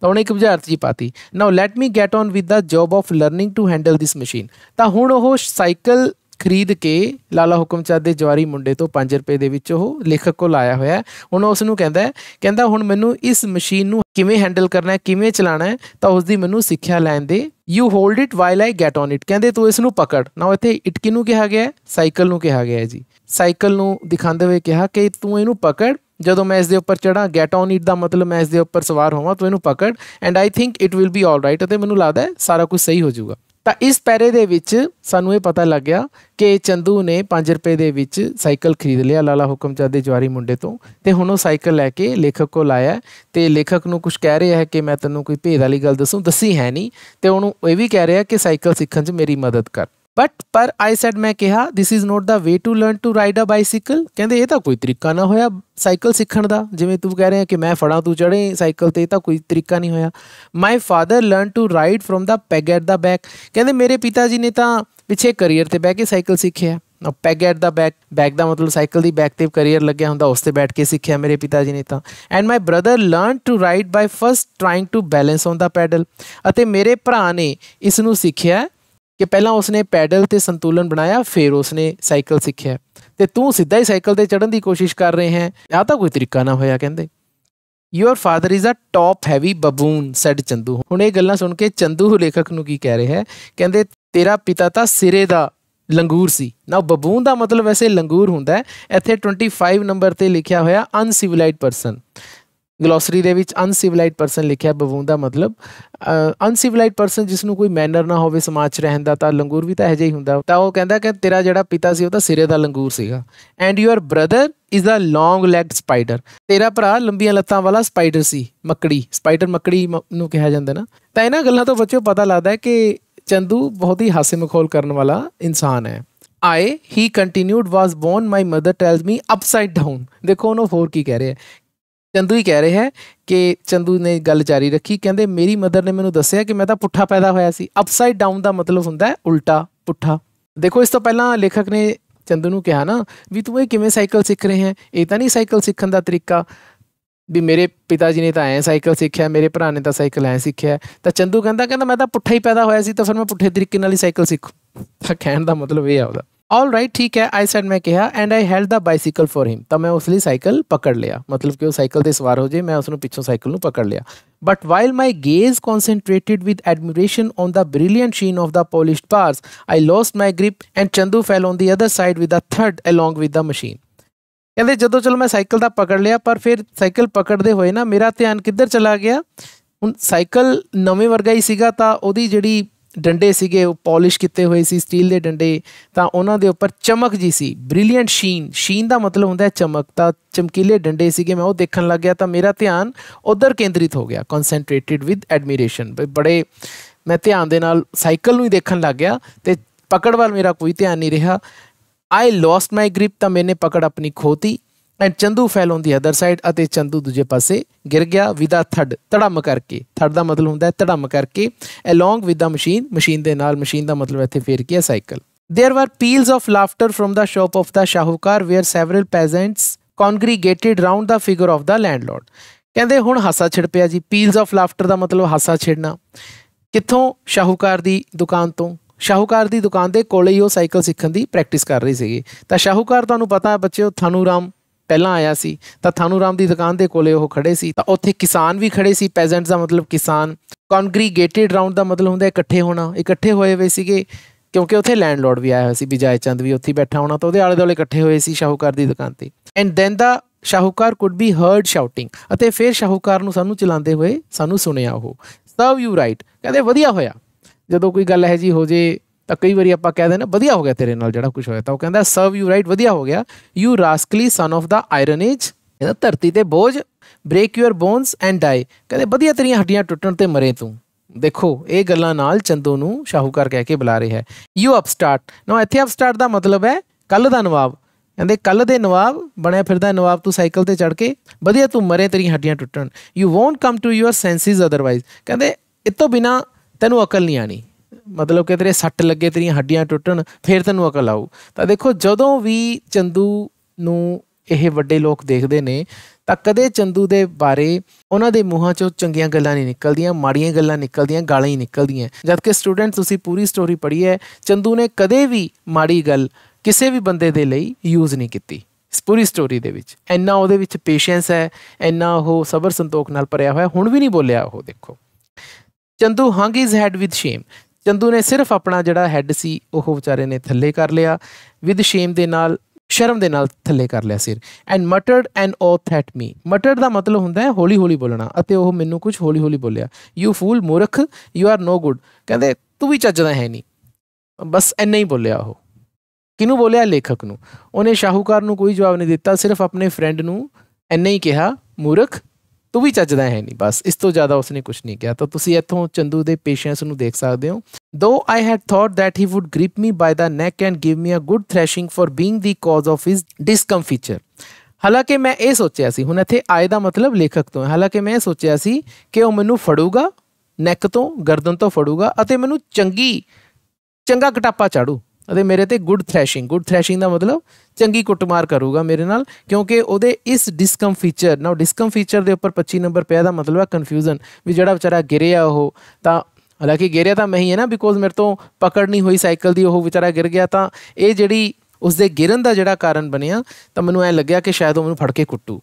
ਤਾਂ ਉਹਨੇ ਇੱਕ ਬੁਝਾਰਤ ਜੀ ਪਾਤੀ now let me get on with the job of learning to handle this machine ਤਾਂ ਹੁਣ ਉਹ ਸਾਈਕਲ ਖਰੀਦ ਕੇ ਲਾਲਾ ਹੁਕਮ ਚੰਦ ਦੇ ਜਵਾਰੀ ਮੁੰਡੇ ਤੋਂ 5 ਰੁਪਏ ਦੇ ਵਿੱਚ ਉਹ ਲੇਖਕ ਕੋਲ ਆਇਆ ਹੋਇਆ ਹੁਣ ਉਸ ਨੂੰ ਕਹਿੰਦਾ ਕਹਿੰਦਾ ਹੁਣ ਮੈਨੂੰ ਇਸ ਮਸ਼ੀਨ ਨੂੰ ਕਿਵੇਂ ਹੈਂਡਲ ਕਰਨਾ ਹੈ ਕਿਵੇਂ ਚਲਾਣਾ ਹੈ ਤਾਂ ਉਸ ਦੀ ਮੈਨੂੰ ਸਿੱਖਿਆ ਲੈਣ ਦੇ you hold it while I get on it ਕਹਿੰਦੇ ਤੂੰ ਇਸ ਨੂੰ ਪਕੜ ਨਾ ਇੱਥੇ ਇਟ ਕਿਨੂੰ ਕਿਹਾ ਗਿਆ ਸਾਈਕਲ ਨੂੰ ਕਿਹਾ ਗਿਆ ਜੀ ਸਾਈਕਲ ਨੂੰ ਦਿਖਾਉਂਦੇ ਹੋਏ ਕਿਹਾ ਕਿ ਤੂੰ ਇਹਨੂੰ ਪਕੜ ਜਦੋਂ ਮੈਂ ਇਸ ਦੇ ਉੱਪਰ ਚੜਾਂ ਗੈਟ ਔਨ ਇਟ ਦਾ ਮਤਲਬ ਮੈਂ ਇਸ ਦੇ ਉੱਪਰ ਸਵਾਰ ਹੋਵਾਂ ਤੂੰ ਇਹਨੂੰ ਪਕੜ and I think it will be all right ਅਤੇ ਮੈਨੂੰ ਲੱਗਦਾ ਹੈ ਸਾਰਾ ਕੁਝ ਸਹੀ ਹੋ ਜਾਊਗਾ ਤਾਂ ਇਸ ਪੈਰੇ ਦੇ ਵਿੱਚ ਸਾਨੂੰ ਇਹ ਪਤਾ ਲੱਗਿਆ ਕਿ ਚੰਦੂ ਨੇ 5 ਰੁਪਏ ਦੇ ਵਿੱਚ ਸਾਈਕਲ ਖਰੀਦ ਲਿਆ ਲਾਲਾ ਹੁਕਮਚੰਦ ਦੇ ਜਵਾਰੀ ਮੁੰਡੇ ਤੋਂ ਤੇ ਹੁਣ ਉਹ ਸਾਈਕਲ ਲੈ ਕੇ ਲੇਖਕ ਕੋਲ ਆਇਆ ਤੇ ਲੇਖਕ ਨੂੰ ਕੁਝ ਕਹਿ ਰਿਹਾ ਹੈ ਕਿ ਮੈਂ ਤੈਨੂੰ ਕੋਈ ਭੇਦ ਵਾਲੀ ਗੱਲ ਦੱਸੂ ਦੱਸੀ ਹੈ ਨਹੀਂ ਤੇ ਉਹਨੂੰ ਇਹ ਵੀ ਕਹਿ ਰਿਹਾ ਕਿ ਸਾਈਕਲ ਸਿੱਖਣ 'ਚ ਮੇਰੀ ਮਦਦ ਕਰ ਬਟ ਪਰ ਆਈ ਸੈਡ ਮੈਂ ਕਿਹਾ this is not the way to learn to ride a bicycle ਕਹਿੰਦੇ ਇਹ ਤਾਂ ਕੋਈ ਤਰੀਕਾ ਨਾ ਹੋਇਆ ਸਾਈਕਲ ਸਿੱਖਣ ਦਾ ਜਿਵੇਂ ਤੂੰ ਕਹਿ ਰਿਹਾ ਕਿ ਮੈਂ ਫੜਾਂ ਤੂੰ ਚੜੇ ਸਾਈਕਲ ਤੇ ਇਹ ਤਾਂ ਕੋਈ ਤਰੀਕਾ ਨਹੀਂ ਹੋਇਆ my father learn to ride from the peg at the back ਕਹਿੰਦੇ ਮੇਰੇ ਪਿਤਾ ਜੀ ਨੇ ਤਾਂ ਪਿੱਛੇ ਕਰੀਅਰ ਤੇ ਬਹਿ ਕੇ ਸਾਈਕਲ ਸਿੱਖਿਆ peg at the back back ਦਾ ਮਤਲਬ ਸਾਈਕਲ ਦੀ ਬੈਕ ਤੇ ਕਰੀਅਰ ਲੱਗਿਆ ਹੁੰਦਾ ਉਸ ਤੇ ਬੈਠ ਕੇ ਸਿੱਖਿਆ ਮੇਰੇ ਪਿਤਾ ਜੀ ਨੇ ਤਾਂ and my brother learn to ride by first trying to balance on the pedal ਅਤੇ ਮੇਰੇ ਭਰਾ ਨੇ ਇਸ ਨੂੰ ਸਿੱਖਿਆ ਕਿ ਪਹਿਲਾਂ ਉਸਨੇ ਪੈਡਲ ਤੇ ਸੰਤੁਲਨ ਬਣਾਇਆ ਫਿਰ ਉਸਨੇ ਸਾਈਕਲ ਸਿੱਖਿਆ ਤੇ ਤੂੰ ਸਿੱਧਾ ਹੀ ਸਾਈਕਲ ਤੇ ਚੜਨ ਦੀ ਕੋਸ਼ਿਸ਼ ਕਰ ਰਹੇ ਹੈ ਆ ਤਾਂ ਕੋਈ ਤਰੀਕਾ ਨਾ ਹੋਇਆ ਕਹਿੰਦੇ your father is a top heavy baboon said Chandu ਹੁਣ ਇਹ ਗੱਲਾਂ ਸੁਣ ਕੇ ਚੰਦੂ ਲੇਖਕ ਨੂੰ ਕੀ ਕਹਿ ਰਿਹਾ ਹੈ ਕਹਿੰਦੇ ਤੇਰਾ ਪਿਤਾ ਤਾਂ ਸਿਰੇ ਦਾ ਲੰਗੂਰ ਸੀ ਨਾ ਬਬੂਨ ਦਾ ਮਤਲਬ ਐਸੇ ਲੰਗੂਰ ਹੁੰਦਾ ਹੈ ਇੱਥੇ 25 ਨੰਬਰ ਤੇ ਲਿਖਿਆ ਹੋਇਆ ਅਨਸਿਵਲਾਈਜ਼ਡ ਪਰਸਨ ਗਲੋਸਰੀ ਦੇ ਵਿੱਚ ਅਨਸਿਵਲਾਈਜ਼ਡ ਪਰਸਨ ਲਿਖਿਆ ਬਵੂੰ ਦਾ ਮਤਲਬ ਅਨਸਿਵਲਾਈਜ਼ਡ ਪਰਸਨ ਜਿਸ ਨੂੰ ਕੋਈ ਮੈਨਰ ਨਾ ਹੋਵੇ ਸਮਾਜ 'ਚ ਰਹਿਣ ਦਾ ਤਾਂ ਲੰਗੂਰ ਵੀ ਤਾਂ ਇਹੋ ਜਿਹਾ ਹੀ ਹੁੰਦਾ ਤਾਂ ਉਹ ਕਹਿੰਦਾ ਕਿ ਤੇਰਾ ਜਿਹੜਾ ਪਿਤਾ ਸੀ ਉਹ ਤਾਂ ਸਿਰੇ ਦਾ ਲੰਗੂਰ ਸੀਗਾ and your brother is a long legged spider ਤੇਰਾ ਭਰਾ ਲੰਬੀਆਂ ਲੱਤਾਂ ਵਾਲਾ ਸਪਾਈਡਰ ਸੀ ਮੱਕੜੀ ਸਪਾਈਡਰ ਮੱਕੜੀ ਨੂੰ ਕਿਹਾ ਜਾਂਦਾ ਨਾ ਤਾਂ ਇਹਨਾਂ ਗੱਲਾਂ ਤੋਂ ਬੱਚਿਓ ਪਤਾ ਲੱਗਦਾ ਹੈ ਕਿ ਚੰਦੂ ਬਹੁਤ ਹੀ ਹਾਸੇ ਮਖੌਲ ਕਰਨ ਵਾਲਾ ਇਨਸਾਨ ਹੈ I, he continued, was born, my mother tells me, upside down. ਦੇਖੋ ਉਹਨੂੰ ਹੋਰ ਕੀ ਕਹਿ ਰਿਹਾ ਚੰਦੂ ਹੀ ਕਹਿ ਰਿਹਾ ਹੈ ਕਿ ਚੰਦੂ ਨੇ ਗੱਲ ਜਾਰੀ ਰੱਖੀ ਕਹਿੰਦੇ ਮੇਰੀ ਮਦਰ ਨੇ ਮੈਨੂੰ ਦੱਸਿਆ ਕਿ ਮੈਂ ਤਾਂ ਪੁੱਠਾ ਪੈਦਾ ਹੋਇਆ ਸੀ ਅਪਸਾਈਡ ਡਾਊਨ ਦਾ ਮਤਲਬ ਹੁੰਦਾ ਹੈ ਉਲਟਾ ਪੁੱਠਾ ਦੇਖੋ ਇਸ ਤੋਂ ਪਹਿਲਾਂ ਲੇਖਕ ਨੇ ਚੰਦੂ ਨੂੰ ਕਿਹਾ ਨਾ ਵੀ ਤੂੰ ਇਹ ਕਿਵੇਂ ਸਾਈਕਲ ਸਿੱਖ ਰਹੇ ਹੈ ਇਹ ਤਾਂ ਨਹੀਂ ਸਾਈਕਲ ਸਿੱਖਣ ਦਾ ਤਰੀਕਾ ਵੀ ਮੇਰੇ ਪਿਤਾ ਜੀ ਨੇ ਤਾਂ ਐ ਸਾਈਕਲ ਸਿੱਖਿਆ ਮੇਰੇ ਭਰਾ ਨੇ ਤਾਂ ਸਾਈਕਲ ਐ ਸਿੱਖਿਆ ਤਾਂ ਚੰਦੂ ਕਹਿੰਦਾ ਕਹਿੰਦਾ ਮੈਂ ਤਾਂ ਪੁੱਠਾ ਹੀ ਪੈਦਾ ਹੋਇਆ ਸੀ ਤਾਂ ਫਿਰ ਮੈਂ ਪੁੱਠੇ ਤਰੀਕੇ ਨਾਲ ਹੀ ਸਾਈਕਲ ਸਿੱਖੂ ਤਾਂ ਕਹਿਣ ਦਾ ਮਤਲਬ ਇਹ ਆ ਉਹਦਾ ऑल राइट ठीक है आई सेड मैं कहा and I held the bicycle for him ਤਾਂ ਮੈਂ ਉਸ ਲਈ ਸਾਈਕਲ ਪਕੜ ਲਿਆ ਮਤਲਬ ਕਿ ਉਹ ਸਾਈਕਲ ਤੇ ਸਵਾਰ ਹੋ ਜੇ ਮੈਂ ਉਸ ਨੂੰ ਪਿੱਛੋਂ ਸਾਈਕਲ ਨੂੰ ਪਕੜ ਲਿਆ but while my gaze concentrated with admiration on the brilliant sheen of the polished bars I lost my grip and Chandu fell on the other side with a ਥਰਡ ਅਲੋਂਗ ਵਿਦ ਦਾ ਮਸ਼ੀਨ ਕਹਿੰਦੇ ਜਦੋਂ ਚਲੋ ਮੈਂ cycle ਦਾ ਪਕੜ ਲਿਆ ਪਰ ਫਿਰ cycle ਪਕੜਦੇ ਹੋਏ ਨਾ ਮੇਰਾ ਧਿਆਨ ਕਿੱਧਰ ਚਲਾ ਗਿਆ ਹੁਣ ਸਾਈਕਲ ਨਵੇਂ ਵਰਗਾ ਹੀ ਸੀਗਾ ਤਾਂ ਉਹਦੀ ਜਿਹੜੀ ਡੰਡੇ ਸੀਗੇ ਉਹ ਪਾਲਿਸ਼ ਕੀਤੇ ਹੋਏ ਸੀ ਸਟੀਲ ਦੇ ਡੰਡੇ ਤਾਂ ਉਹਨਾਂ ਦੇ ਉੱਪਰ ਚਮਕ ਜੀ ਸੀ ਬ੍ਰਿਲੀਅੰਟ ਸ਼ੀਨ ਸ਼ੀਨ ਦਾ ਮਤਲਬ ਹੁੰਦਾ ਹੈ ਚਮਕ ਤਾਂ ਚਮਕੀਲੇ ਡੰਡੇ ਸੀਗੇ ਮੈਂ ਉਹ ਦੇਖਣ ਲੱਗ ਗਿਆ ਤਾਂ ਮੇਰਾ ਧਿਆਨ ਉਧਰ ਕੇਂਦਰਿਤ ਹੋ ਗਿਆ ਕਨਸੈਂਟ੍ਰੇਟਿਡ ਵਿਦ ਐਡਮਿਰੇਸ਼ਨ ਬੜੇ ਮੈਂ ਧਿਆਨ ਦੇ ਨਾਲ ਸਾਈਕਲ ਨੂੰ ਹੀ ਦੇਖਣ ਲੱਗ ਗਿਆ ਤੇ ਪਕੜ ਵੱਲ ਮੇਰਾ ਕੋਈ ਧਿਆਨ ਨਹੀਂ ਰਿਹਾ आई लॉस्ट माई ग्रिप तो मैंने पकड़ अपनी खोती and Chandu fell on the other side ਅਤੇ ਚੰਦੂ ਦੂਜੇ ਪਾਸੇ ਗਿਰ ਗਿਆ ਵਿਦਾ ਥੜ ਤੜਮ ਕਰਕੇ ਥੜ ਦਾ ਮਤਲਬ ਹੁੰਦਾ ਹੈ ਤੜਮ ਕਰਕੇ along with the machine machine ਦੇ ਨਾਲ ਮਸ਼ੀਨ ਦਾ ਮਤਲਬ ਇੱਥੇ ਫੇਰ ਗਿਆ cycle There were peals of laughter from the shop of the Shahukar where several peasants congregated round the figure of the landlord. ਕਹਿੰਦੇ ਹੁਣ ਹਾਸਾ ਛਿੜ ਪਿਆ ਜੀ ਪੀਲਸ ਆਫ ਲਾਫਟਰ ਦਾ ਮਤਲਬ ਹਾਸਾ ਛਿੜਨਾ ਕਿੱਥੋਂ ਸ਼ਾਹੂਕਾਰ ਦੀ ਦੁਕਾਨ ਤੋਂ ਸ਼ਾਹੂਕਾਰ ਦੀ ਦੁਕਾਨ ਦੇ ਕੋਲੇ ਹੀ ਉਹ ਸਾਈਕਲ ਸਿੱਖਣ ਦੀ ਪ੍ਰੈਕਟਿਸ ਕਰ ਰਹੀ ਸੀਗੀ ਤਾਂ ਸ਼ਾਹੂਕਾਰ ਤੁਹਾਨੂੰ ਪਤਾ ਬੱਚਿਓ ਥਾਨੂਰਾਮ ਪਹਿਲਾਂ ਆਇਆ ਸੀ ਤਾਂ ਥਾਨੂ ਰਾਮ ਦੀ ਦੁਕਾਨ ਦੇ ਕੋਲੇ ਉਹ ਖੜੇ ਸੀ ਤਾਂ ਉੱਥੇ ਕਿਸਾਨ ਵੀ ਖੜੇ ਸੀ ਪੈਜ਼ੈਂਟਸ ਦਾ ਮਤਲਬ ਕਿਸਾਨ ਕੌਨਗਰੀਗੇਟਿਡ ਰਾਉਂਡ ਦਾ ਮਤਲਬ ਹੁੰਦਾ ਇਕੱਠੇ ਹੋਣਾ ਇਕੱਠੇ ਹੋਏ ਹੋਏ ਸੀਗੇ ਕਿਉਂਕਿ ਉੱਥੇ ਲੈਂਡਲੋਰਡ ਵੀ ਆਇਆ ਹੋਇਆ ਸੀ ਵਿਜੈ ਚੰਦ ਵੀ ਉੱਥੇ ਬੈਠਾ ਹੋਣਾ ਤਾਂ ਉਹਦੇ ਆਲੇ ਦੁਆਲੇ ਇਕੱਠੇ ਹੋਏ ਸੀ ਸ਼ਾਹੂਕਾਰ ਦੀ ਦੁਕਾਨ ਤੇ ਐਂਡ ਦੈਨ ਦਾ ਸ਼ਾਹੂਕਾਰ ਕੁਡ ਬੀ ਹਰਡ ਸ਼ਾਊਟਿੰਗ ਅਤੇ ਫਿਰ ਸ਼ਾਹੂਕਾਰ ਨੂੰ ਸਾਨੂੰ ਚਲਾਉਂਦੇ ਹੋਏ ਸਾਨੂੰ ਸੁਣਿਆ ਉਹ ਸਰਵ ਯੂ ਰਾਈਟ ਕਹਿੰਦੇ ਵਧੀਆ ਹੋਇਆ ਜਦੋਂ ਕੋਈ ਗੱਲ ਹੈ ਜੀ ਹੋ ਜੇ ਤਾਂ ਕਈ ਵਾਰੀ ਆਪਾਂ ਕਹਿ ਦਿੰਦੇ ਵਧੀਆ ਹੋ ਗਿਆ ਤੇਰੇ ਨਾਲ ਜਿਹੜਾ ਕੁਝ ਹੋਇਆ ਤਾਂ ਉਹ ਕਹਿੰਦਾ ਸਰਵ ਯੂ ਰਾਈਟ ਵਧੀਆ ਹੋ ਗਿਆ you rascally son of the iron age ਇਹਦਾ ਧਰਤੀ ਤੇ ਬੋਝ break your bones and die ਕਹਿੰਦੇ ਵਧੀਆ ਤੇਰੀਆਂ ਹੱਡੀਆਂ ਟੁੱਟਣ ਤੇ ਮਰੇ ਤੂੰ ਦੇਖੋ ਇਹ ਗੱਲਾਂ ਨਾਲ ਚੰਦੂ ਨੂੰ ਸ਼ਾਹੂਕਾਰ ਕਹਿ ਕੇ ਬੁਲਾ ਰਿਹਾ ਹੈ ਯੂ ਅਪਸਟਾਰਟ ਨਾ ਇੱਥੇ ਅਪਸਟਾਰਟ ਦਾ ਮਤਲਬ ਹੈ ਕੱਲ ਦਾ ਨਵਾਬ ਕਹਿੰਦੇ ਕੱਲ ਦੇ ਨਵਾਬ ਬਣਿਆ ਫਿਰਦਾ ਨਵਾਬ ਤੂੰ ਸਾਈਕਲ ਤੇ ਚੜ ਕੇ ਵਧੀਆ ਤੂੰ ਮਰੇ ਤੇਰੀਆਂ ਹੱਡੀਆਂ ਟੁੱਟਣ you won't come to your senses otherwise ਕਹਿੰਦੇ ਇਤੋਂ ਬਿਨਾ ਤੈਨੂੰ ਅਕਲ ਨਹੀਂ ਆਣੀ ਮਤਲਬ ਕਿ ਤੇਰੇ ਸੱਟ ਲੱਗੇ ਤੇਰੀਆਂ ਹੱਡੀਆਂ ਟੁੱਟਣ ਫਿਰ ਤੈਨੂੰ ਅਕਲ ਆਉ ਤਾਂ ਦੇਖੋ ਜਦੋਂ ਵੀ ਚੰਦੂ ਨੂੰ ਇਹ ਵੱਡੇ ਲੋਕ ਦੇਖਦੇ ਨੇ ਤਾਂ ਕਦੇ ਚੰਦੂ ਦੇ ਬਾਰੇ ਉਹਨਾਂ ਦੇ ਮੂੰਹਾਂ ਚੋਂ ਚੰਗੀਆਂ ਗੱਲਾਂ ਨਹੀਂ ਨਿਕਲਦੀਆਂ ਮਾੜੀਆਂ ਗੱਲਾਂ ਨਿਕਲਦੀਆਂ ਗਾਲਾਂ ਹੀ ਨਿਕਲਦੀਆਂ ਜਦਕਿ ਸਟੂਡੈਂਟ ਤੁਸੀਂ ਪੂਰੀ ਸਟੋਰੀ ਪੜ੍ਹੀ ਹੈ ਚੰਦੂ ਨੇ ਕਦੇ ਵੀ ਮਾੜੀ ਗੱਲ ਕਿਸੇ ਵੀ ਬੰਦੇ ਦੇ ਲਈ ਯੂਜ਼ ਨਹੀਂ ਕੀਤੀ ਇਸ ਪੂਰੀ ਸਟੋਰੀ ਦੇ ਵਿੱਚ ਇੰਨਾ ਉਹਦੇ ਵਿੱਚ ਪੇਸ਼ੈਂਸ ਹੈ ਇੰਨਾ ਉਹ ਸਬਰ ਸੰਤੋਖ ਨਾਲ ਭਰਿਆ ਹੋਇਆ ਹੁਣ ਵੀ ਨਹੀਂ ਬੋਲਿਆ ਉਹ ਦੇਖੋ Chandu hung his head with shame Chandu ਨੇ ਸਿਰਫ ਆਪਣਾ ਜਿਹੜਾ ਹੈੱਡ ਸੀ ਉਹ ਵਿਚਾਰੇ ਨੇ ਥੱਲੇ ਕਰ ਲਿਆ ਵਿਦ ਸ਼ੇਮ ਦੇ ਨਾਲ ਸ਼ਰਮ ਦੇ ਨਾਲ ਥੱਲੇ ਕਰ ਲਿਆ ਸਿਰ and muttered and oath at me muttered ਦਾ ਮਤਲਬ ਹੁੰਦਾ ਹੈ ਹੌਲੀ ਹੌਲੀ ਬੋਲਣਾ ਅਤੇ ਉਹ ਮੈਨੂੰ ਕੁਝ ਹੌਲੀ ਹੌਲੀ ਬੋਲਿਆ ਯੂ ਫੂਲ ਮੂਰਖ ਯੂ ਆਰ ਨੋ ਗੁੱਡ ਕਹਿੰਦੇ ਤੂੰ ਵੀ ਚੱਜਦਾ ਹੈ ਨਹੀਂ ਬਸ ਐਨਾ ਹੀ ਬੋਲਿਆ ਉਹ ਕਿਨੂੰ ਬੋਲਿਆ ਲੇਖਕ ਨੂੰ ਉਹਨੇ ਸ਼ਾਹੂਕਾਰ ਨੂੰ ਕੋਈ ਜਵਾਬ ਨਹੀਂ ਦਿੱਤਾ ਸਿਰਫ ਆਪਣੇ ਫਰੈਂਡ ਨੂੰ ਐਨਾ ਹੀ ਕਿਹਾ ਮੂਰਖ ਤੂੰ ਵੀ ਚੱਜਦਾ ਹੈ ਨਹੀਂ ਬਸ ਇਸ ਤੋਂ ਜ਼ਿਆਦਾ ਉਸਨੇ ਕੁਝ ਨਹੀਂ ਕਿਹਾ ਤਾਂ ਤੁਸੀਂ ਇੱਥੋਂ ਚੰਦੂ ਦੇ ਪੇਸ਼ੈਂਸ ਨੂੰ ਦੇਖ ਸਕਦੇ ਹੋ though I had thought that he would grip me by the neck and give me a good thrashing for being the cause of his discomfiture ਹਾਲਾਂਕਿ ਮੈਂ ਇਹ ਸੋਚਿਆ ਸੀ ਹੁਣ ਇੱਥੇ ਆਏ ਦਾ ਮਤਲਬ ਲੇਖਕ ਤੋਂ ਹੈ ਹਾਲਾਂਕਿ ਮੈਂ ਇਹ ਸੋਚਿਆ ਸੀ ਕਿ ਉਹ ਮੈਨੂੰ ਫੜੂਗਾ ਨੈਕ ਤੋਂ ਗਰਦਨ ਤੋਂ ਫੜੂਗਾ ਅਤੇ ਮੈਨੂੰ ਚੰਗੀ ਚੰਗਾ ਘਟਾਪਾ ਚਾੜੂ ਅਤੇ ਮੇਰੇ ਤੇ ਗੁੱਡ ਥ੍ਰੈਸ਼ਿੰਗ ਗੁੱਡ ਥ੍ਰੈਸ਼ਿੰਗ ਦਾ ਮਤਲਬ ਚੰਗੀ ਕੁੱਟਮਾਰ ਕਰੂਗਾ ਮੇਰੇ ਨਾਲ ਕਿਉਂਕਿ ਉਹਦੇ ਇਸ ਡਿਸਕਮ ਫੀਚਰ ਨਾ ਡਿਸਕਮ ਫੀਚਰ ਦੇ ਉੱਪਰ 25 ਨੰਬਰ ਪਿਆ ਦਾ ਮਤਲਬ ਹੈ ਕਨਫਿਊਜ਼ਨ ਵੀ ਜਿਹੜਾ ਵਿਚਾਰਾ ਗਿਰਿਆ ਉਹ ਤਾਂ ਹਾਲਾਂਕਿ ਗਿਰਿਆ ਤਾਂ ਮੈਂ ਹੀ ਹੈ ਨਾ ਬਿਕੋਜ਼ ਮੇਰੇ ਤੋਂ ਪਕੜ ਨਹੀਂ ਹੋਈ ਸਾਈਕਲ ਦੀ ਉਹ ਵਿਚਾਰਾ ਗਿਰ ਗਿਆ ਤਾਂ ਇਹ ਜਿਹੜੀ ਉਸ ਦੇ ਗਿਰਨ ਦਾ ਜਿਹੜਾ ਕਾਰਨ ਬਣਿਆ ਤਾਂ ਮੈਨੂੰ ਐ ਲੱਗਿਆ ਕਿ ਸ਼ਾਇਦ ਉਹ ਮੈਨੂੰ ਫੜ ਕੇ ਕੁੱਟੂ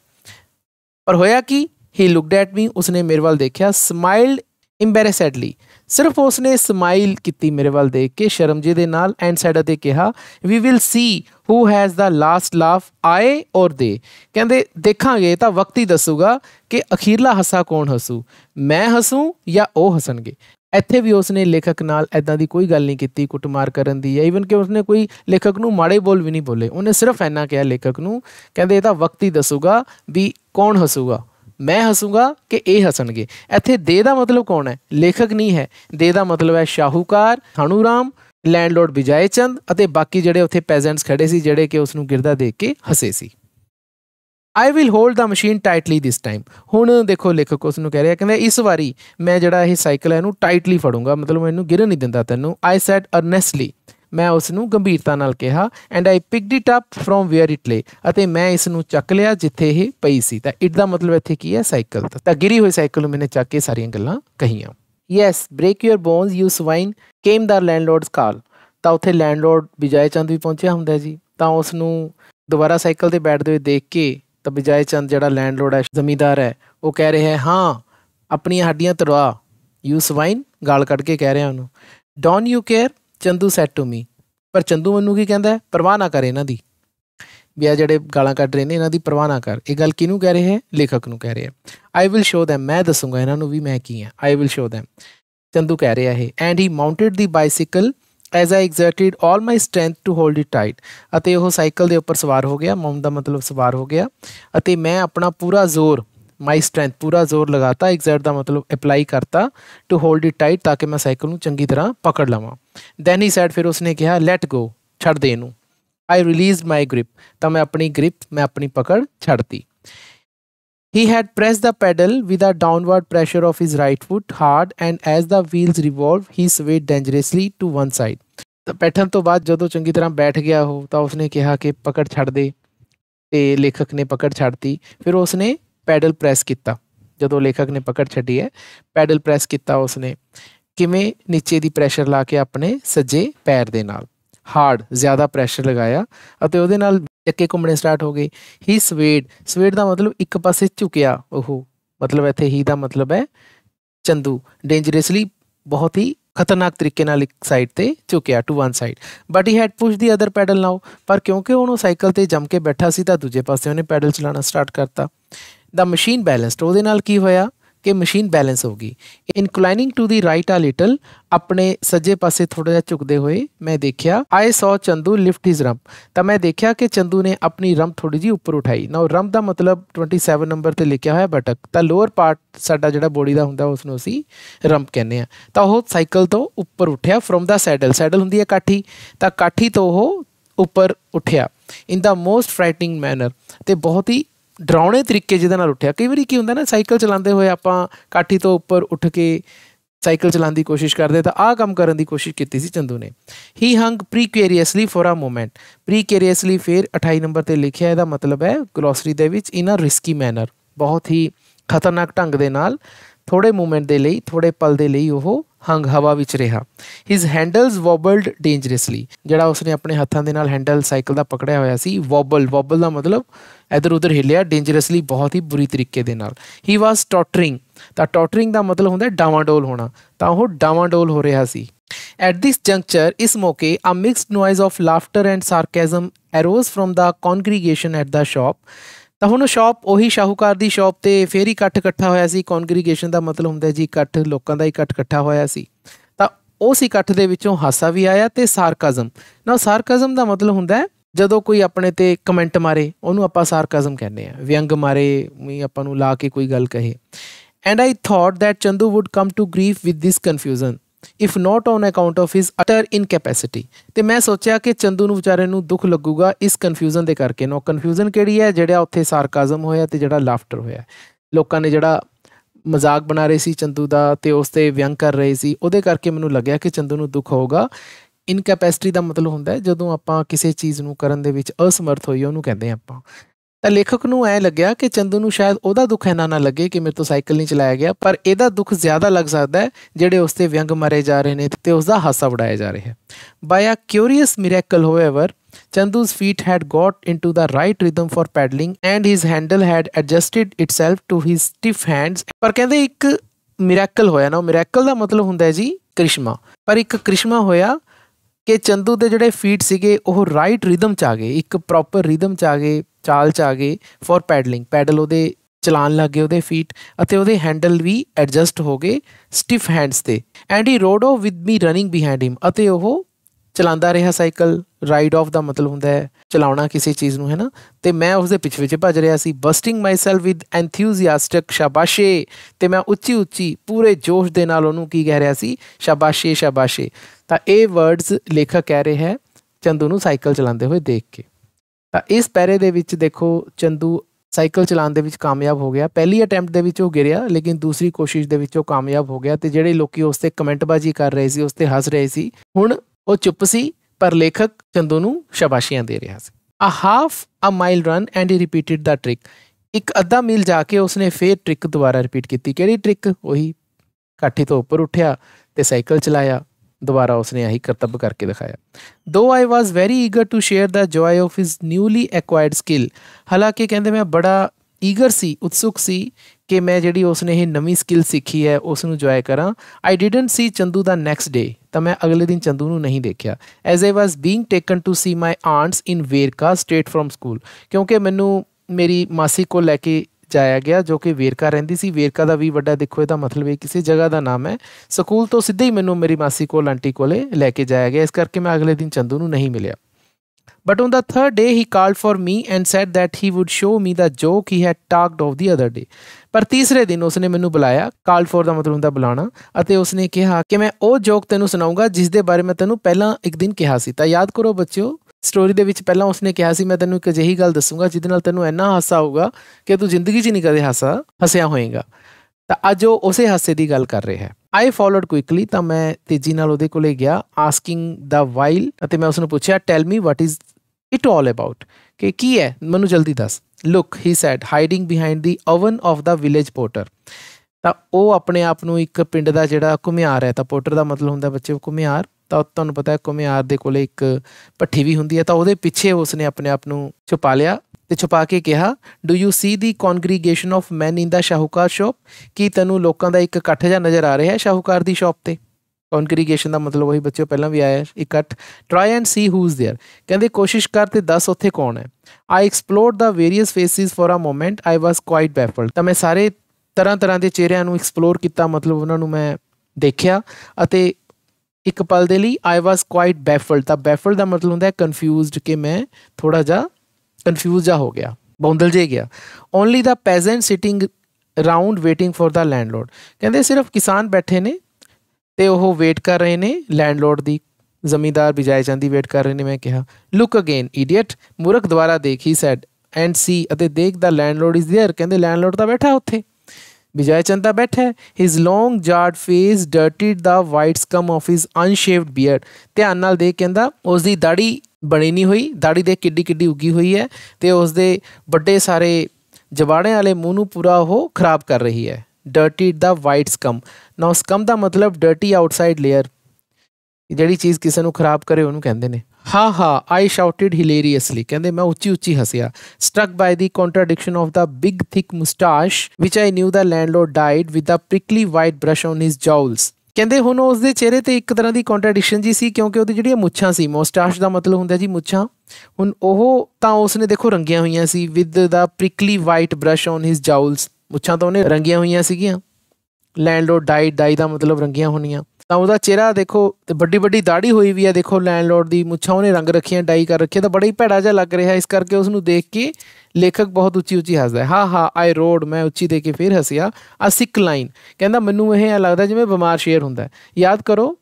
ਪਰ ਹੋਇਆ ਕਿ ਹੀ ਲੁਕਡ ਐਟ ਮੀ ਉਸਨੇ ਮੇਰੇ ਵੱਲ ਦੇਖਿਆ ਸਮਾਈਲਡ ਇੰਬੈਰੈਸਡਲੀ ਸਿਰਫ ਉਸਨੇ ਸਮਾਈਲ ਕੀਤੀ ਮੇਰੇ ਵੱਲ ਦੇਖ ਕੇ ਜੀ ਦੇ ਨਾਲ ਐਂਡ ਸਾਈਡ ਤੇ ਕਿਹਾ we will see who has the last laugh ਆਏ ਔਰ ਦੇ ਕਹਿੰਦੇ ਦੇਖਾਂਗੇ ਤਾਂ ਵਕਤ ਹੀ ਦੱਸੂਗਾ ਕਿ ਅਖੀਰਲਾ ਹੱਸਾ ਕੌਣ ਹਸੂ ਮੈਂ ਹਸੂ ਜਾਂ ਉਹ ਹਸਣਗੇ ਇੱਥੇ ਵੀ ਉਸਨੇ ਲੇਖਕ ਨਾਲ ਐਦਾਂ ਦੀ ਕੋਈ ਗੱਲ ਨਹੀਂ ਕੀਤੀ ਕੁੱਟਮਾਰ ਕਰਨ ਦੀ ਜਾਂ ਇਵਨ ਕਿ ਉਸਨੇ ਕੋਈ ਲੇਖਕ ਨੂੰ ਮਾੜੇ ਬੋਲ ਵੀ ਨਹੀਂ ਬੋਲੇ ਉਹਨੇ ਸਿਰਫ ਐਨਾ ਕਿਹਾ ਲੇਖਕ ਨੂੰ ਕਹਿੰਦੇ ਇਹ ਤਾਂ ਵਕਤ ਹੀ ਦੱਸੂਗਾ ਵੀ ਕੌਣ ਹਸੂਗਾ ਮੈਂ ਹਸੂਗਾ ਕਿ ਇਹ ਹੱਸਣਗੇ ਇੱਥੇ ਦੇ ਦਾ ਮਤਲਬ ਕੌਣ ਹੈ ਲੇਖਕ ਨਹੀਂ ਹੈ ਦੇ ਦਾ ਮਤਲਬ ਹੈ ਸ਼ਾਹੂਕਾਰ ਹਨੂਰਾਮ ਲੈਂਡਲੋਰਡ ਵਿਜੈ ਚੰਦ ਅਤੇ ਬਾਕੀ ਜਿਹੜੇ ਉੱਥੇ ਪੈਜ਼ੈਂਟਸ ਖੜੇ ਸੀ ਜਿਹੜੇ ਕਿ ਉਸ ਨੂੰ ਗਿਰਦਾ ਦੇਖ ਕੇ ਹੱਸੇ ਸੀ I will hold the machine tightly this time ਹੁਣ ਦੇਖੋ ਲੇਖਕ ਉਸ ਨੂੰ ਕਹਿ ਰਿਹਾ ਕਹਿੰਦਾ ਇਸ ਵਾਰੀ ਮੈਂ ਜਿਹੜਾ ਇਹ ਸਾਈਕਲ ਹੈ ਇਹਨੂੰ ਟਾਈਟਲੀ ਫੜੂੰਗਾ ਮਤਲਬ ਮੈਂ ਇਹਨੂੰ ਗਿਰਨ ਨਹੀਂ ਦਿੰਦਾ ਤੈਨੂੰ ਆਈ ਸੈਡ ਅਰਨੈਸਟਲੀ ਮੈਂ ਉਸ ਨੂੰ ਗੰਭੀਰਤਾ ਨਾਲ ਕਿਹਾ and I picked it up from where it lay ਅਤੇ ਮੈਂ ਇਸ ਨੂੰ ਚੱਕ ਲਿਆ ਜਿੱਥੇ ਇਹ ਪਈ ਸੀ ਤਾਂ ਇਟ ਦਾ ਮਤਲਬ ਇੱਥੇ ਕੀ ਹੈ ਸਾਈਕਲ ਤਾਂ ਗਿਰੀ ਹੋਈ ਸਾਈਕਲ ਨੂੰ ਮੈਨੇ ਚੱਕ ਕੇ ਸਾਰੀਆਂ ਗੱਲਾਂ ਕਹੀਆਂ yes break your bones you swine came the landlord's call ਤਾਂ ਉੱਥੇ ਲੈਂਡਲੋਰਡ ਵਿਜੈ ਚੰਦ ਵੀ ਪਹੁੰਚਿਆ ਹੁੰਦਾ ਜੀ ਤਾਂ ਉਸ ਨੂੰ ਦੁਬਾਰਾ ਸਾਈਕਲ ਤੇ ਬੈਠਦੇ ਹੋਏ ਦੇਖ ਕੇ ਤਾਂ ਵਿਜੈ ਚੰਦ ਜਿਹੜਾ ਲੈਂਡਲੋਰਡ ਹੈ ਜ਼ਮੀਦਾਰ ਹੈ ਉਹ ਕਹਿ ਰਿਹਾ ਹੈ ਹਾਂ ਆਪਣੀਆਂ ਹੱਡੀਆਂ ਤੜਵਾ ਯੂ ਸਵਾਈਨ ਗਾਲ ਕੱਢ ਕੇ ਕਹਿ ਰਿਹਾ ਉਹਨੂੰ don't you care Chandu said to me ਪਰ ਚੰਦੂ ਮੈਨੂੰ ਕੀ ਕਹਿੰਦਾ ਹੈ ਪਰਵਾਹ ਨਾ ਕਰ ਇਹਨਾਂ ਦੀ ਵੀ ਆ ਜਿਹੜੇ ਗਾਲਾਂ ਕੱਢ ਰਹੇ ਨੇ ਇਹਨਾਂ ਦੀ ਪਰਵਾਹ ਨਾ ਕਰ ਇਹ ਗੱਲ ਕਿਹਨੂੰ ਕਹਿ ਰਹੇ ਹੈ ਲੇਖਕ ਨੂੰ ਕਹਿ ਰਹੇ ਹੈ ਆਈ ਵਿਲ ਸ਼ੋ them ਮੈਂ ਦੱਸੂਗਾ ਇਹਨਾਂ ਨੂੰ ਵੀ ਮੈਂ ਕੀ ਹਾਂ I will show them Chandu ਕਹਿ ਰਿਹਾ ਹੈ and he mounted the bicycle as I exerted 올 my strength to hold it tight ਅਤੇ ਉਹ ਸਾਈਕਲ ਦੇ ਉੱਪਰ ਸਵਾਰ ਹੋ ਗਿਆ ਮਾਉਂਟ ਦਾ ਮਤਲਬ ਸਵਾਰ ਹੋ ਗਿਆ ਅਤੇ ਮੈਂ ਆਪਣਾ ਪੂਰਾ ਜ਼ੋਰ माई स्ट्रेंथ पूरा जोर लगाता एग्जैट का मतलब अप्लाई करता टू होल्ड इट टाइट ताकि मैं साइकिल चंकी तरह पकड़ लवा दैन ही सैड फिर उसने कहा लैट गो छड़ दे आई रिलीज माई ग्रिप तो मैं अपनी ग्रिप मैं अपनी पकड़ छड़ती he had press the pedal with a downward pressure of his right foot hard and as the wheels revolve he swayed dangerously to one side बैठन तो बाद जो तो चंकी तरह बैठ गया हो तो उसने कहा कि पकड़ छड़ दे लेखक ने पकड़ छड़ती फिर उसने ਪੈਡਲ ਪ੍ਰੈਸ ਕੀਤਾ ਜਦੋਂ ਲੇਖਕ ਨੇ ਪਕੜ ਛੱਡੀ ਹੈ ਪੈਡਲ ਪ੍ਰੈਸ ਕੀਤਾ ਉਸਨੇ ਕਿਵੇਂ ਨੀਚੇ ਦੀ ਪ੍ਰੈਸ਼ਰ ਲਾ ਕੇ ਆਪਣੇ ਸੱਜੇ ਪੈਰ ਦੇ ਨਾਲ ਹਾਰਡ ਜ਼ਿਆਦਾ ਪ੍ਰੈਸ਼ਰ ਲਗਾਇਆ ਅਤੇ ਉਹਦੇ ਨਾਲ ਚੱਕੇ ਘੁੰਮਣੇ ਸਟਾਰਟ ਹੋ ਗਏ ਹੀ ਸਵੇਡ ਸਵੇਡ ਦਾ ਮਤਲਬ ਇੱਕ ਪਾਸੇ ਝੁਕਿਆ ਉਹ ਮਤਲਬ ਇੱਥੇ ਹੀ ਦਾ ਮਤਲਬ ਹੈ ਚੰਦੂ ਡੇਂਜਰਸਲੀ ਬਹੁਤ ਹੀ ਖਤਰਨਾਕ ਤਰੀਕੇ ਨਾਲ ਇੱਕ ਸਾਈਡ ਤੇ ਝੁਕਿਆ to one side but he had push the other pedal now ਪਰ ਕਿਉਂਕਿ ਉਹਨੂੰ ਸਾਈਕਲ ਤੇ ਜੰਮ ਕੇ ਬੈਠਾ ਸੀ ਤਾਂ ਦੂਜੇ ਪਾਸੇ ਉਹਨੇ ਪੈਡਲ ਚਲਾਣਾ ਸਟਾਰਟ ਕਰਤਾ ਦਾ ਮਸ਼ੀਨ ਬੈਲੈਂਸਡ ਉਹਦੇ ਨਾਲ ਕੀ ਹੋਇਆ ਕਿ ਮਸ਼ੀਨ ਬੈਲੈਂਸ ਹੋ ਗਈ inclining to the right a little ਆਪਣੇ ਸੱਜੇ ਪਾਸੇ ਥੋੜਾ ਜਿਹਾ ਝੁਕਦੇ ਹੋਏ ਮੈਂ ਦੇਖਿਆ ਆਈ ਸੌ ਚੰਦੂ ਲਿਫਟ ਹਿਸ ਰੰਪ ਤਾਂ ਮੈਂ ਦੇਖਿਆ ਕਿ ਚੰਦੂ ਨੇ ਆਪਣੀ ਰੰਪ ਥੋੜੀ ਜੀ ਉੱਪਰ ਉਠਾਈ ਨਾ ਰੰਪ ਦਾ ਮਤਲਬ 27 ਨੰਬਰ ਤੇ ਲਿਖਿਆ ਹੋਇਆ ਬਟਕ ਤਾਂ ਲੋਅਰ ਪਾਰਟ ਸਾਡਾ ਜਿਹੜਾ ਬੋਡੀ ਦਾ ਹੁੰਦਾ ਉਸ ਨੂੰ ਅਸੀਂ ਰੰਪ ਕਹਿੰਦੇ ਆ ਤਾਂ ਉਹ ਸਾਈਕਲ ਤੋਂ ਉੱਪਰ ਉਠਿਆ ਫਰਮ ਦਾ ਸੈਡਲ ਸੈਡਲ ਹੁੰਦੀ ਹੈ ਕਾਠੀ ਤਾਂ ਕਾਠੀ ਤੋਂ ਉਹ ਉੱਪਰ ਉਠਿਆ ਇਨ ਦਾ ਮੋਸਟ ਫ੍ਰਾਈਟਨਿੰਗ ਮੈਨਰ ਤੇ ਬਹੁਤ ਹੀ ਡਰਾਉਣੇ ਤਰੀਕੇ ਜਿਹਦੇ ਨਾਲ ਉੱਠਿਆ ਕਈ ਵਾਰੀ ਕੀ ਹੁੰਦਾ ਨਾ ਸਾਈਕਲ ਚਲਾਉਂਦੇ ਹੋਏ ਆਪਾਂ ਕਾਠੀ ਤੋਂ ਉੱਪਰ ਉੱਠ ਕੇ ਸਾਈਕਲ ਚਲਾਉਣ ਦੀ ਕੋਸ਼ਿਸ਼ ਕਰਦੇ ਤਾਂ ਆਹ ਕੰਮ ਕਰਨ ਦੀ ਕੋਸ਼ਿਸ਼ ਕੀਤੀ ਸੀ ਚੰਦੂ ਨੇ ਹੀ ਹੰਗ ਪ੍ਰੀਕੁਏਰੀਅਸਲੀ ਫॉर ਅ ਮੂਮੈਂਟ ਪ੍ਰੀਕੁਏਰੀਅਸਲੀ ਫਿਰ 28 ਨੰਬਰ ਤੇ ਲਿਖਿਆ ਇਹਦਾ ਮਤਲਬ ਹੈ ਗਲੋਸਰੀ ਦੇ ਵਿੱਚ ਇਨ ਅ ਰਿਸਕੀ ਮੈਨਰ ਬਹੁਤ ਹੀ ਖਤਰਨਾਕ ਢੰਗ ਦੇ ਨਾਲ ਥੋੜੇ ਮੂਮੈਂਟ ਦੇ ਲਈ ਥੋੜੇ ਪਲ ਦੇ ਲਈ ਉਹ ਹੰਗ ਹਵਾ ਵਿੱਚ ਰਿਹਾ ਹਿਸ ਹੈਂਡਲਸ ਵੋਬਲਡ ਡੇਂਜਰਸਲੀ ਜਿਹੜਾ ਉਸਨੇ ਆਪਣੇ ਹੱਥਾਂ ਦੇ ਨਾਲ ਹੈਂਡਲ ਸਾਈਕਲ ਦਾ ਪਕੜਿਆ ਹੋਇਆ ਸੀ ਵੋਬਲ ਵੋਬਲ ਦਾ ਮਤਲਬ ਇਧਰ ਉਧਰ ਹਿੱਲਿਆ ਡੇਂਜਰਸਲੀ ਬਹੁਤ ਹੀ ਬੁਰੀ ਤਰੀਕੇ ਦੇ ਨਾਲ ਹੀ ਵਾਸ ਟੌਟਰਿੰਗ ਤਾਂ ਟੌਟਰਿੰਗ ਦਾ ਮਤਲਬ ਹੁੰਦਾ ਡਾਵਾਂਡੋਲ ਹੋਣਾ ਤਾਂ ਉਹ ਡਾਵਾਂਡੋਲ ਹੋ ਰਿਹਾ ਸੀ ਐਟ ਦਿਸ ਜੰਕਚਰ ਇਸ ਮੌਕੇ a mixed noise of laughter and sarcasm arose from the congregation at the shop ਤਾਂ ਹੁਣ ਸ਼ਾਪ ਉਹੀ ਸ਼ਾਹੂਕਾਰ ਦੀ ਸ਼ਾਪ ਤੇ ਫੇਰ ਹੀ ਇਕੱਠ ਇਕੱਠਾ ਹੋਇਆ ਸੀ ਕongregation ਦਾ ਮਤਲਬ ਹੁੰਦਾ ਜੀ ਇਕੱਠ ਲੋਕਾਂ ਦਾ ਇਕੱਠ ਇਕੱਠਾ ਹੋਇਆ ਸੀ ਤਾਂ ਉਸ ਇਕੱਠ ਦੇ ਵਿੱਚੋਂ ਹਾਸਾ ਵੀ ਆਇਆ ਤੇ ਸਾਰਕਾਜ਼ਮ ਨਾ ਸਾਰਕਾਜ਼ਮ ਦਾ ਮਤਲਬ ਹੁੰਦਾ ਹੈ ਜਦੋਂ ਕੋਈ ਆਪਣੇ ਤੇ ਕਮੈਂਟ ਮਾਰੇ ਉਹਨੂੰ ਆਪਾਂ ਸਾਰਕਾਜ਼ਮ ਕਹਿੰਦੇ ਆ ਵਿਅੰਗ ਮਾਰੇ ਵੀ ਆਪਾਂ ਨੂੰ ਲਾ ਕੇ ਕੋਈ ਗੱਲ ਕਹੇ and I thought that Chandu would come to grief with this confusion if not on account of his utter incapacity ਤੇ ਮੈਂ ਸੋਚਿਆ ਕਿ ਚੰਦੂ ਨੂੰ ਵਿਚਾਰੇ ਨੂੰ ਦੁੱਖ ਲੱਗੂਗਾ ਇਸ ਕਨਫਿਊਜ਼ਨ ਦੇ ਕਰਕੇ ਨੋ ਕਨਫਿਊਜ਼ਨ ਕਿਹੜੀ ਹੈ ਜਿਹੜਾ ਉੱਥੇ ਸਾਰਕਾਜ਼ਮ ਹੋਇਆ ਤੇ ਜਿਹੜਾ ਲਾਫਟਰ ਹੋਇਆ ਲੋਕਾਂ ਨੇ ਜਿਹੜਾ ਮਜ਼ਾਕ ਬਣਾ ਰਹੇ ਸੀ ਚੰਦੂ ਦਾ ਤੇ ਉਸ ਤੇ ਵਿਅੰਗ ਕਰ ਰਹੇ ਸੀ ਉਹਦੇ ਕਰਕੇ ਮੈਨੂੰ ਲੱਗਿਆ ਕਿ ਚੰਦੂ ਨੂੰ ਦੁੱਖ ਹੋਊਗਾ ਇਨਕੈਪੈਸਿਟੀ ਦਾ ਮਤਲਬ ਹੁੰਦਾ ਹੈ ਜਦੋਂ ਆਪਾਂ ਕਿਸੇ ਚੀਜ਼ ਨੂੰ ਕਰਨ ਦੇ ਵਿੱਚ ਅਸਮਰਥ ਹੋਈਏ ਉਹਨੂੰ ਕਹਿੰਦੇ ਆਪਾਂ ਤਾਂ ਲੇਖਕ ਨੂੰ ਐ ਲੱਗਿਆ ਕਿ ਚੰਦੂ ਨੂੰ ਸ਼ਾਇਦ ਉਹਦਾ ਦੁੱਖ ਇਹਨਾਂ ਨਾ ਲੱਗੇ ਕਿ ਮੇਰੇ ਤੋਂ ਸਾਈਕਲ ਨਹੀਂ ਚਲਾਇਆ ਗਿਆ ਪਰ ਇਹਦਾ ਦੁੱਖ ਜ਼ਿਆਦਾ ਲੱਗ ਸਕਦਾ ਹੈ ਜਿਹੜੇ ਉਸ ਤੇ ਵਿਅੰਗ ਮਾਰੇ ਜਾ ਰਹੇ ਨੇ ਤੇ ਉਸ ਦਾ ਹਾਸਾ ਉਡਾਇਆ ਜਾ ਰਿਹਾ ਹੈ by a curious miracle however Chandu's feet had got into the right rhythm for paddling and his handle had adjusted itself to his stiff hands ਪਰ ਕਹਿੰਦੇ ਇੱਕ ਮਿਰੈਕਲ ਹੋਇਆ ਨਾ ਮਿਰੈਕਲ ਦਾ ਮਤਲਬ ਹੁੰਦਾ ਹੈ ਜੀ ਕ੍ਰਿਸ਼ਮਾ ਪਰ ਇੱਕ ਕ੍ਰਿਸ਼ਮਾ ਹੋਇਆ ਕਿ ਚੰਦੂ ਦੇ ਜਿਹੜੇ ਫੀਟ ਸੀਗੇ ਉਹ ਰਾਈਟ ਰਿਦਮ ਚ ਆ ਗਏ ਇੱਕ ਪ੍ਰੋਪਰ ਰਿਦਮ ਚ ਆ ਗਏ ਚਾਲ ਚ ਆ ਗਏ ਫॉर ਪੈਡਲਿੰਗ ਪੈਡਲ ਉਹਦੇ ਚਲਾਨ ਲੱਗੇ ਉਹਦੇ ਫੀਟ ਅਤੇ ਉਹਦੇ ਹੈਂਡਲ ਵੀ ਐਡਜਸਟ ਹੋ ਗਏ ਸਟਿਫ ਹੈਂਡਸ ਤੇ and he rode off with me running behind him ਅਤੇ ਉਹ ਚਲਾਉਂਦਾ ਰਿਹਾ ਸਾਈਕਲ ਰਾਈਡ ਆਫ ਦਾ ਮਤਲਬ ਹੁੰਦਾ ਹੈ ਚਲਾਉਣਾ ਕਿਸੇ ਚੀਜ਼ ਨੂੰ ਹੈ ਨਾ ਤੇ ਮੈਂ ਉਸ ਦੇ ਪਿੱਛੇ ਪਿੱਛੇ ਭੱਜ ਰਿਹਾ ਸੀ ਬਸਟਿੰਗ ਮਾਈਸੈਲਫ ਵਿਦ ਐਂਥੂਸੀਆਸਟਿਕ ਸ਼ਾਬਾਸ਼ੇ ਤੇ ਮੈਂ ਉੱਚੀ ਉੱਚੀ ਪੂਰੇ ਜੋਸ਼ ਦੇ ਨਾਲ ਉਹਨੂੰ ਕੀ ਕਹਿ ਰਿਹਾ ਸੀ ਸ਼ਾਬਾਸ਼ੇ ਸ਼ਾਬਾਸ਼ੇ ਤਾਂ ਇਹ ਵਰਡਸ ਲੇਖਕ ਕਹਿ ਰਿਹਾ ਹੈ ਚੰਦੂ ਨੂੰ ਸਾਈਕਲ ਚਲਾਉਂਦੇ ਹੋਏ ਦੇਖ ਕੇ ਤਾਂ ਇਸ ਪੈਰੇ ਦੇ ਵਿੱਚ ਦੇਖੋ ਚੰਦੂ ਸਾਈਕਲ ਚਲਾਉਣ ਦੇ ਵਿੱਚ ਕਾਮਯਾਬ ਹੋ ਗਿਆ ਪਹਿਲੀ ਅਟੈਂਪਟ ਦੇ ਵਿੱਚ ਉਹ ਗਿਰਿਆ ਲੇਕਿਨ ਦੂਸਰੀ ਕੋਸ਼ਿਸ਼ ਦੇ ਵਿੱਚ ਉਹ ਕਾਮਯਾਬ ਹੋ ਗਿਆ ਤੇ ਜਿਹੜੇ ਲੋਕੀ ਉਸ ਤੇ ਕਮੈਂਟਬਾਜ਼ੀ ਕਰ ਰਹੇ ਸੀ ਉਸ ਤੇ ਹੱਸ ਰਹੇ ਸੀ ਹੁਣ ਉਹ ਚੁੱਪ ਸੀ ਪਰ ਲੇਖਕ ਚੰਦੂ ਨੂੰ ਸ਼ਾਬਾਸ਼ੀਆਂ ਦੇ ਰਿਹਾ ਸੀ a half a mile run and he repeated the trick ਇੱਕ ਅੱਧਾ ਮੀਲ ਜਾ ਕੇ ਉਸਨੇ ਫੇਰ ਟ੍ਰਿਕ ਦੁਬਾਰਾ ਰਿਪੀਟ ਕੀਤੀ ਕਿਹੜੀ ਟ੍ਰਿਕ ਉਹੀ ਕਾਠੀ ਤੋਂ ਉੱਪਰ ਉੱਠਿਆ ਤੇ ਸਾਈਕਲ ਚਲਾਇਆ ਦੁਬਾਰਾ ਉਸਨੇ ਇਹੀ ਕਰਤੱਵ ਕਰਕੇ ਦਿਖਾਇਆ though I was very eager to share the joy of his newly acquired skill ਹਾਲਾਂਕਿ ਕਹਿੰਦੇ ਮੈਂ ਬੜਾ ਈਗਰ ਸੀ ਉਤਸੁਕ ਸੀ ਕਿ ਮੈਂ ਜਿਹੜੀ ਉਸਨੇ ਇਹ ਨਵੀਂ ਸਕਿੱਲ ਸਿੱਖੀ ਹੈ ਉਸ ਨੂੰ ਜੋਏ ਕਰਾਂ I didn't see Chandu the next day ਤਾਂ ਮੈਂ ਅਗਲੇ ਦਿਨ ਚੰਦੂ ਨੂੰ ਨਹੀਂ ਦੇਖਿਆ as I was being taken to see my aunts in Verka state farm school ਕਿਉਂਕਿ ਮੈਨੂੰ ਮੇਰੀ ਮਾਸੀ ਕੋਲ ਲੈ ਕੇ ਜਾਇਆ ਗਿਆ ਜੋ ਕਿ ਵੇਰਕਾ ਰਹਿੰਦੀ ਸੀ ਵੇਰਕਾ ਦਾ ਵੀ ਵੱਡਾ ਦੇਖੋ ਇਹਦਾ ਮਤਲਬ ਹੈ ਕਿਸੇ ਜਗ੍ਹਾ ਦਾ ਨਾਮ ਹੈ ਸਕੂਲ ਤੋਂ ਸਿੱਧੇ ਹੀ ਮੈਨੂੰ ਮੇਰੀ ਮਾਸੀ ਕੋਲ ਆਂਟੀ ਕੋਲੇ ਲੈ ਕੇ ਜਾਇਆ ਗਿਆ ਇਸ ਕਰਕੇ ਮੈਂ ਅਗਲੇ ਦਿਨ ਚੰਦੂ ਨੂੰ ਨਹੀਂ ਮਿਲਿਆ But on the third day, he called for me and said that he would show me the joke he had talked of the other day. ਪਰ ਤੀਸਰੇ ਦਿਨ ਉਸਨੇ ਮੈਨੂੰ ਬੁਲਾਇਆ ਕਾਲ ਫੋਰ ਦਾ ਮਤਲਬ ਹੁੰਦਾ ਬੁਲਾਣਾ ਅਤੇ ਉਸਨੇ ਕਿਹਾ ਕਿ ਮੈਂ ਉਹ ਜੋਕ ਤੈਨੂੰ ਸੁਣਾਉਂਗਾ ਜਿਸ ਦੇ ਬਾਰੇ ਮੈਂ ਤੈਨੂੰ ਪਹਿਲਾਂ ਇੱਕ ਦਿਨ ਕਿਹਾ ਸੀ ਤਾਂ ਯਾਦ ਕਰੋ ਬੱਚਿਓ ਸਟੋਰੀ ਦੇ ਵਿੱਚ ਪਹਿਲਾਂ ਉਸਨੇ ਕਿਹਾ ਸੀ ਮੈਂ ਤੈਨੂੰ ਇੱਕ ਅਜਿਹੀ ਗੱਲ ਦੱਸੂਗਾ ਜਿਹਦੇ ਨਾਲ ਤੈਨੂੰ ਇੰਨਾ ਹਾਸਾ ਆਊਗਾ ਕਿ ਤੂੰ ਜ਼ਿੰਦਗੀ 'ਚ ਨਹੀਂ ਕਦੇ ਹਾਸਾ ਹੱਸਿਆ ਹੋਏਗਾ ਤਾਂ ਅੱਜ ਉਹ ਉਸੇ ਹਾਸੇ ਦੀ ਗੱਲ ਕਰ ਰਿਹਾ ਹੈ ਆਈ ਫਾਲੋਡ ਕੁਇਕਲੀ ਤਾਂ ਮੈਂ ਤੇਜ਼ੀ ਨਾਲ ਉਹਦੇ ਕੋਲੇ ਗਿਆ ਆਸਕਿੰਗ ਦਾ ਵਾਈਲ ਅਤੇ ਮੈਂ ਉਸਨੂੰ ਪੁੱਛਿਆ tell me what is it all about कि की है मनु जल्दी दस look he said hiding behind the oven of the village potter ਤਾਂ ਉਹ ਆਪਣੇ ਆਪ ਨੂੰ ਇੱਕ ਪਿੰਡ ਦਾ ਜਿਹੜਾ ਘੁਮਿਆਰ ਹੈ ਤਾਂ ਪੋਟਰ ਦਾ ਮਤਲਬ ਹੁੰਦਾ ਬੱਚੇ ਘੁਮਿਆਰ ਤਾਂ ਤੁਹਾਨੂੰ ਪਤਾ ਹੈ ਘੁਮਿਆਰ ਦੇ ਕੋਲੇ ਇੱਕ ਪੱਠੀ ਵੀ ਹੁੰਦੀ ਹੈ ਤਾਂ ਉਹਦੇ ਪਿੱਛੇ ਉਸਨੇ ਆਪਣੇ ਆਪ ਨੂੰ ਛੁਪਾ ਲਿਆ ਤੇ ਛੁਪਾ ਕੇ ਕਿਹਾ do you see the congregation of men in the shahukar shop ਕੀ ਤੈਨੂੰ ਲੋਕਾਂ ਦਾ ਇੱਕ ਇਕੱਠ ਜਿਹਾ ਨਜ਼ਰ ਆ ਰਿਹਾ ਹੈ ਸ਼ਾਹੂਕਾਰ ਦੀ ਸ਼ਾਪ ਤੇ ਕੌਨਗਰੀਗੇਸ਼ਨ ਦਾ ਮਤਲਬ ਉਹੀ ਬੱਚਿਓ ਪਹਿਲਾਂ ਵੀ ਆਇਆ ਇਕੱਠ try and see who is there ਕਹਿੰਦੇ ਕੋਸ਼ਿਸ਼ ਕਰ ਤੇ ਦੱਸ ਉੱਥੇ ਕੌਣ ਹੈ I explored the various faces for a moment I was quite baffled ਤਾਂ ਮੈਂ ਸਾਰੇ ਤਰ੍ਹਾਂ ਤਰ੍ਹਾਂ ਦੇ ਚਿਹਰਿਆਂ ਨੂੰ ਐਕਸਪਲੋਰ ਕੀਤਾ ਮਤਲਬ ਉਹਨਾਂ ਨੂੰ ਮੈਂ ਦੇਖਿਆ ਅਤੇ ਇੱਕ ਪਲ ਦੇ ਲਈ ਆਈ ਵਾਸ ਕੁਆਇਟ ਬੈਫਲਡ ਤਾਂ ਬੈਫਲਡ ਦਾ ਮਤਲਬ ਹੁੰਦਾ ਹੈ ਕਨਫਿਊਜ਼ਡ ਕਿ ਮੈਂ ਥੋੜਾ ਜਿਹਾ ਕਨਫਿਊਜ਼ ਜਾ ਹੋ ਗਿਆ ਬੌਂਦਲ ਜੇ ਗਿਆ only the peasant sitting round waiting for the landlord ਕਹਿੰਦੇ ਸਿਰਫ ਕਿਸਾਨ ਬੈਠੇ ਨੇ ਤੇ ਉਹ ਵੇਟ ਕਰ ਰਹੇ ਨੇ ਲੈਂਡਲੋਰਡ ਦੀ ਜ਼ਮੀਂਦਾਰ ਵਿਜੈ ਚੰਦ ਦੀ ਵੇਟ ਕਰ ਰਹੇ ਨੇ ਮੈਂ ਕਿਹਾ ਲੁੱਕ ਅਗੇਨ ਇਡੀਅਟ ਮੁਰਖ ਦੁਆਰਾ ਦੇਖੀ ਸੈਡ ਐਂਡ ਸੀ ਅਤੇ ਦੇਖ ਦਾ ਲੈਂਡਲੋਰਡ ਇਜ਼ देयर ਕਹਿੰਦੇ ਲੈਂਡਲੋਰਡ ਤਾਂ ਬੈਠਾ ਉੱਥੇ ਵਿਜੈ ਚੰਦ ਤਾਂ ਬੈਠਾ ਹੈ his long jawed face dirtied the white scum of his unshaved beard ਧਿਆਨ ਨਾਲ ਦੇਖ ਕਹਿੰਦਾ ਉਸ ਦੀ ਦਾੜੀ ਬਣੀ ਨਹੀਂ ਹੋਈ ਦਾੜੀ ਦੇ ਕਿੱਡੀ ਕਿੱਡੀ ਉੱਗੀ ਹੋਈ ਹੈ ਤੇ ਉਸ ਦੇ ਵੱਡੇ ਸਾਰੇ ਜਵਾੜਿਆਂ ਵਾਲੇ ਮੂੰਹ ਨੂੰ ਪੂਰਾ ਉਹ ਖਰਾਬ ਕਰ ਰਹੀ ਹੈ dirty the white scum now scum ਦਾ ਮਤਲਬ ਡਰਟੀ ਆਊਟਸਾਈਡ ਲੇਅਰ ਜਿਹੜੀ ਚੀਜ਼ ਕਿਸੇ ਨੂੰ ਖਰਾਬ ਕਰੇ ਉਹਨੂੰ ਕਹਿੰਦੇ ਨੇ ਹਾਂ ਹਾਂ ਆਈ ਸ਼ਾਊਟਡ ਹਿਲੇਰੀਅਸਲੀ ਕਹਿੰਦੇ ਮੈਂ ਉੱਚੀ ਉੱਚੀ ਹੱਸਿਆ struck by the contradiction of the big thick moustache which I knew the landlord dyed with the prickly white brush on his jowls ਕਹਿੰਦੇ ਹੁਣ ਉਸ ਦੇ ਚਿਹਰੇ ਤੇ ਇੱਕ ਤਰ੍ਹਾਂ ਦੀ ਕੰਟਰਡਿਕਸ਼ਨ ਜੀ ਸੀ ਕਿਉਂਕਿ ਉਹਦੀ ਜਿਹੜੀਆਂ ਮੁੱਛਾਂ ਸੀ ਮੋਸਟਾਸ਼ ਦਾ ਮਤਲਬ ਹੁੰਦਾ ਜੀ ਮੁੱਛਾਂ ਹੁਣ ਉਹ ਤਾਂ ਉਸਨੇ ਦੇਖੋ ਰੰਗੀਆਂ ਹੋਈਆਂ ਸੀ with the prickly white brush on his jowls ਮੁੱਛਾਂ ਤਾਂ ਉਹਨੇ ਰੰਗੀਆਂ ਹੋਈਆਂ ਸੀਗੀਆਂ ਲੈਂਡਲੋਰਡ ਡਾਈ ਡਾਈ ਦਾ ਮਤਲਬ ਰੰਗੀਆਂ ਹੋਣੀਆਂ ਤਾਂ ਉਹਦਾ ਚਿਹਰਾ ਦੇਖੋ ਤੇ ਵੱਡੀ ਵੱਡੀ ਦਾੜੀ ਹੋਈ ਵੀ ਆ ਦੇਖੋ ਲੈਂਡਲੋਰਡ ਦੀ ਮੁੱਛਾਂ ਉਹਨੇ ਰੰਗ ਰੱਖੀਆਂ ਡਾਈ ਕਰ ਰੱਖੀਆਂ ਤਾਂ ਬੜਾ ਹੀ ਭੈੜਾ ਜਿਹਾ ਲੱਗ ਰਿਹਾ ਇਸ ਕਰਕੇ ਉਸ ਨੂੰ ਦੇਖ ਕੇ ਲੇਖਕ ਬਹੁਤ ਉੱਚੀ ਉੱਚੀ ਹੱਸਦਾ ਹੈ ਹਾ ਹਾ ਆਈ ਰੋਡ ਮੈਂ ਉੱਚੀ ਦੇ ਕੇ ਫੇਰ ਹੱਸਿਆ ਆ ਲਾਈਨ ਕਹਿੰਦਾ ਮੈਨੂੰ ਇਹ ਲੱਗਦਾ ਜਿਵੇਂ ਬਿਮਾਰ ਸ਼ੇਰ ਹੁੰਦਾ ਯਾਦ ਕਰੋ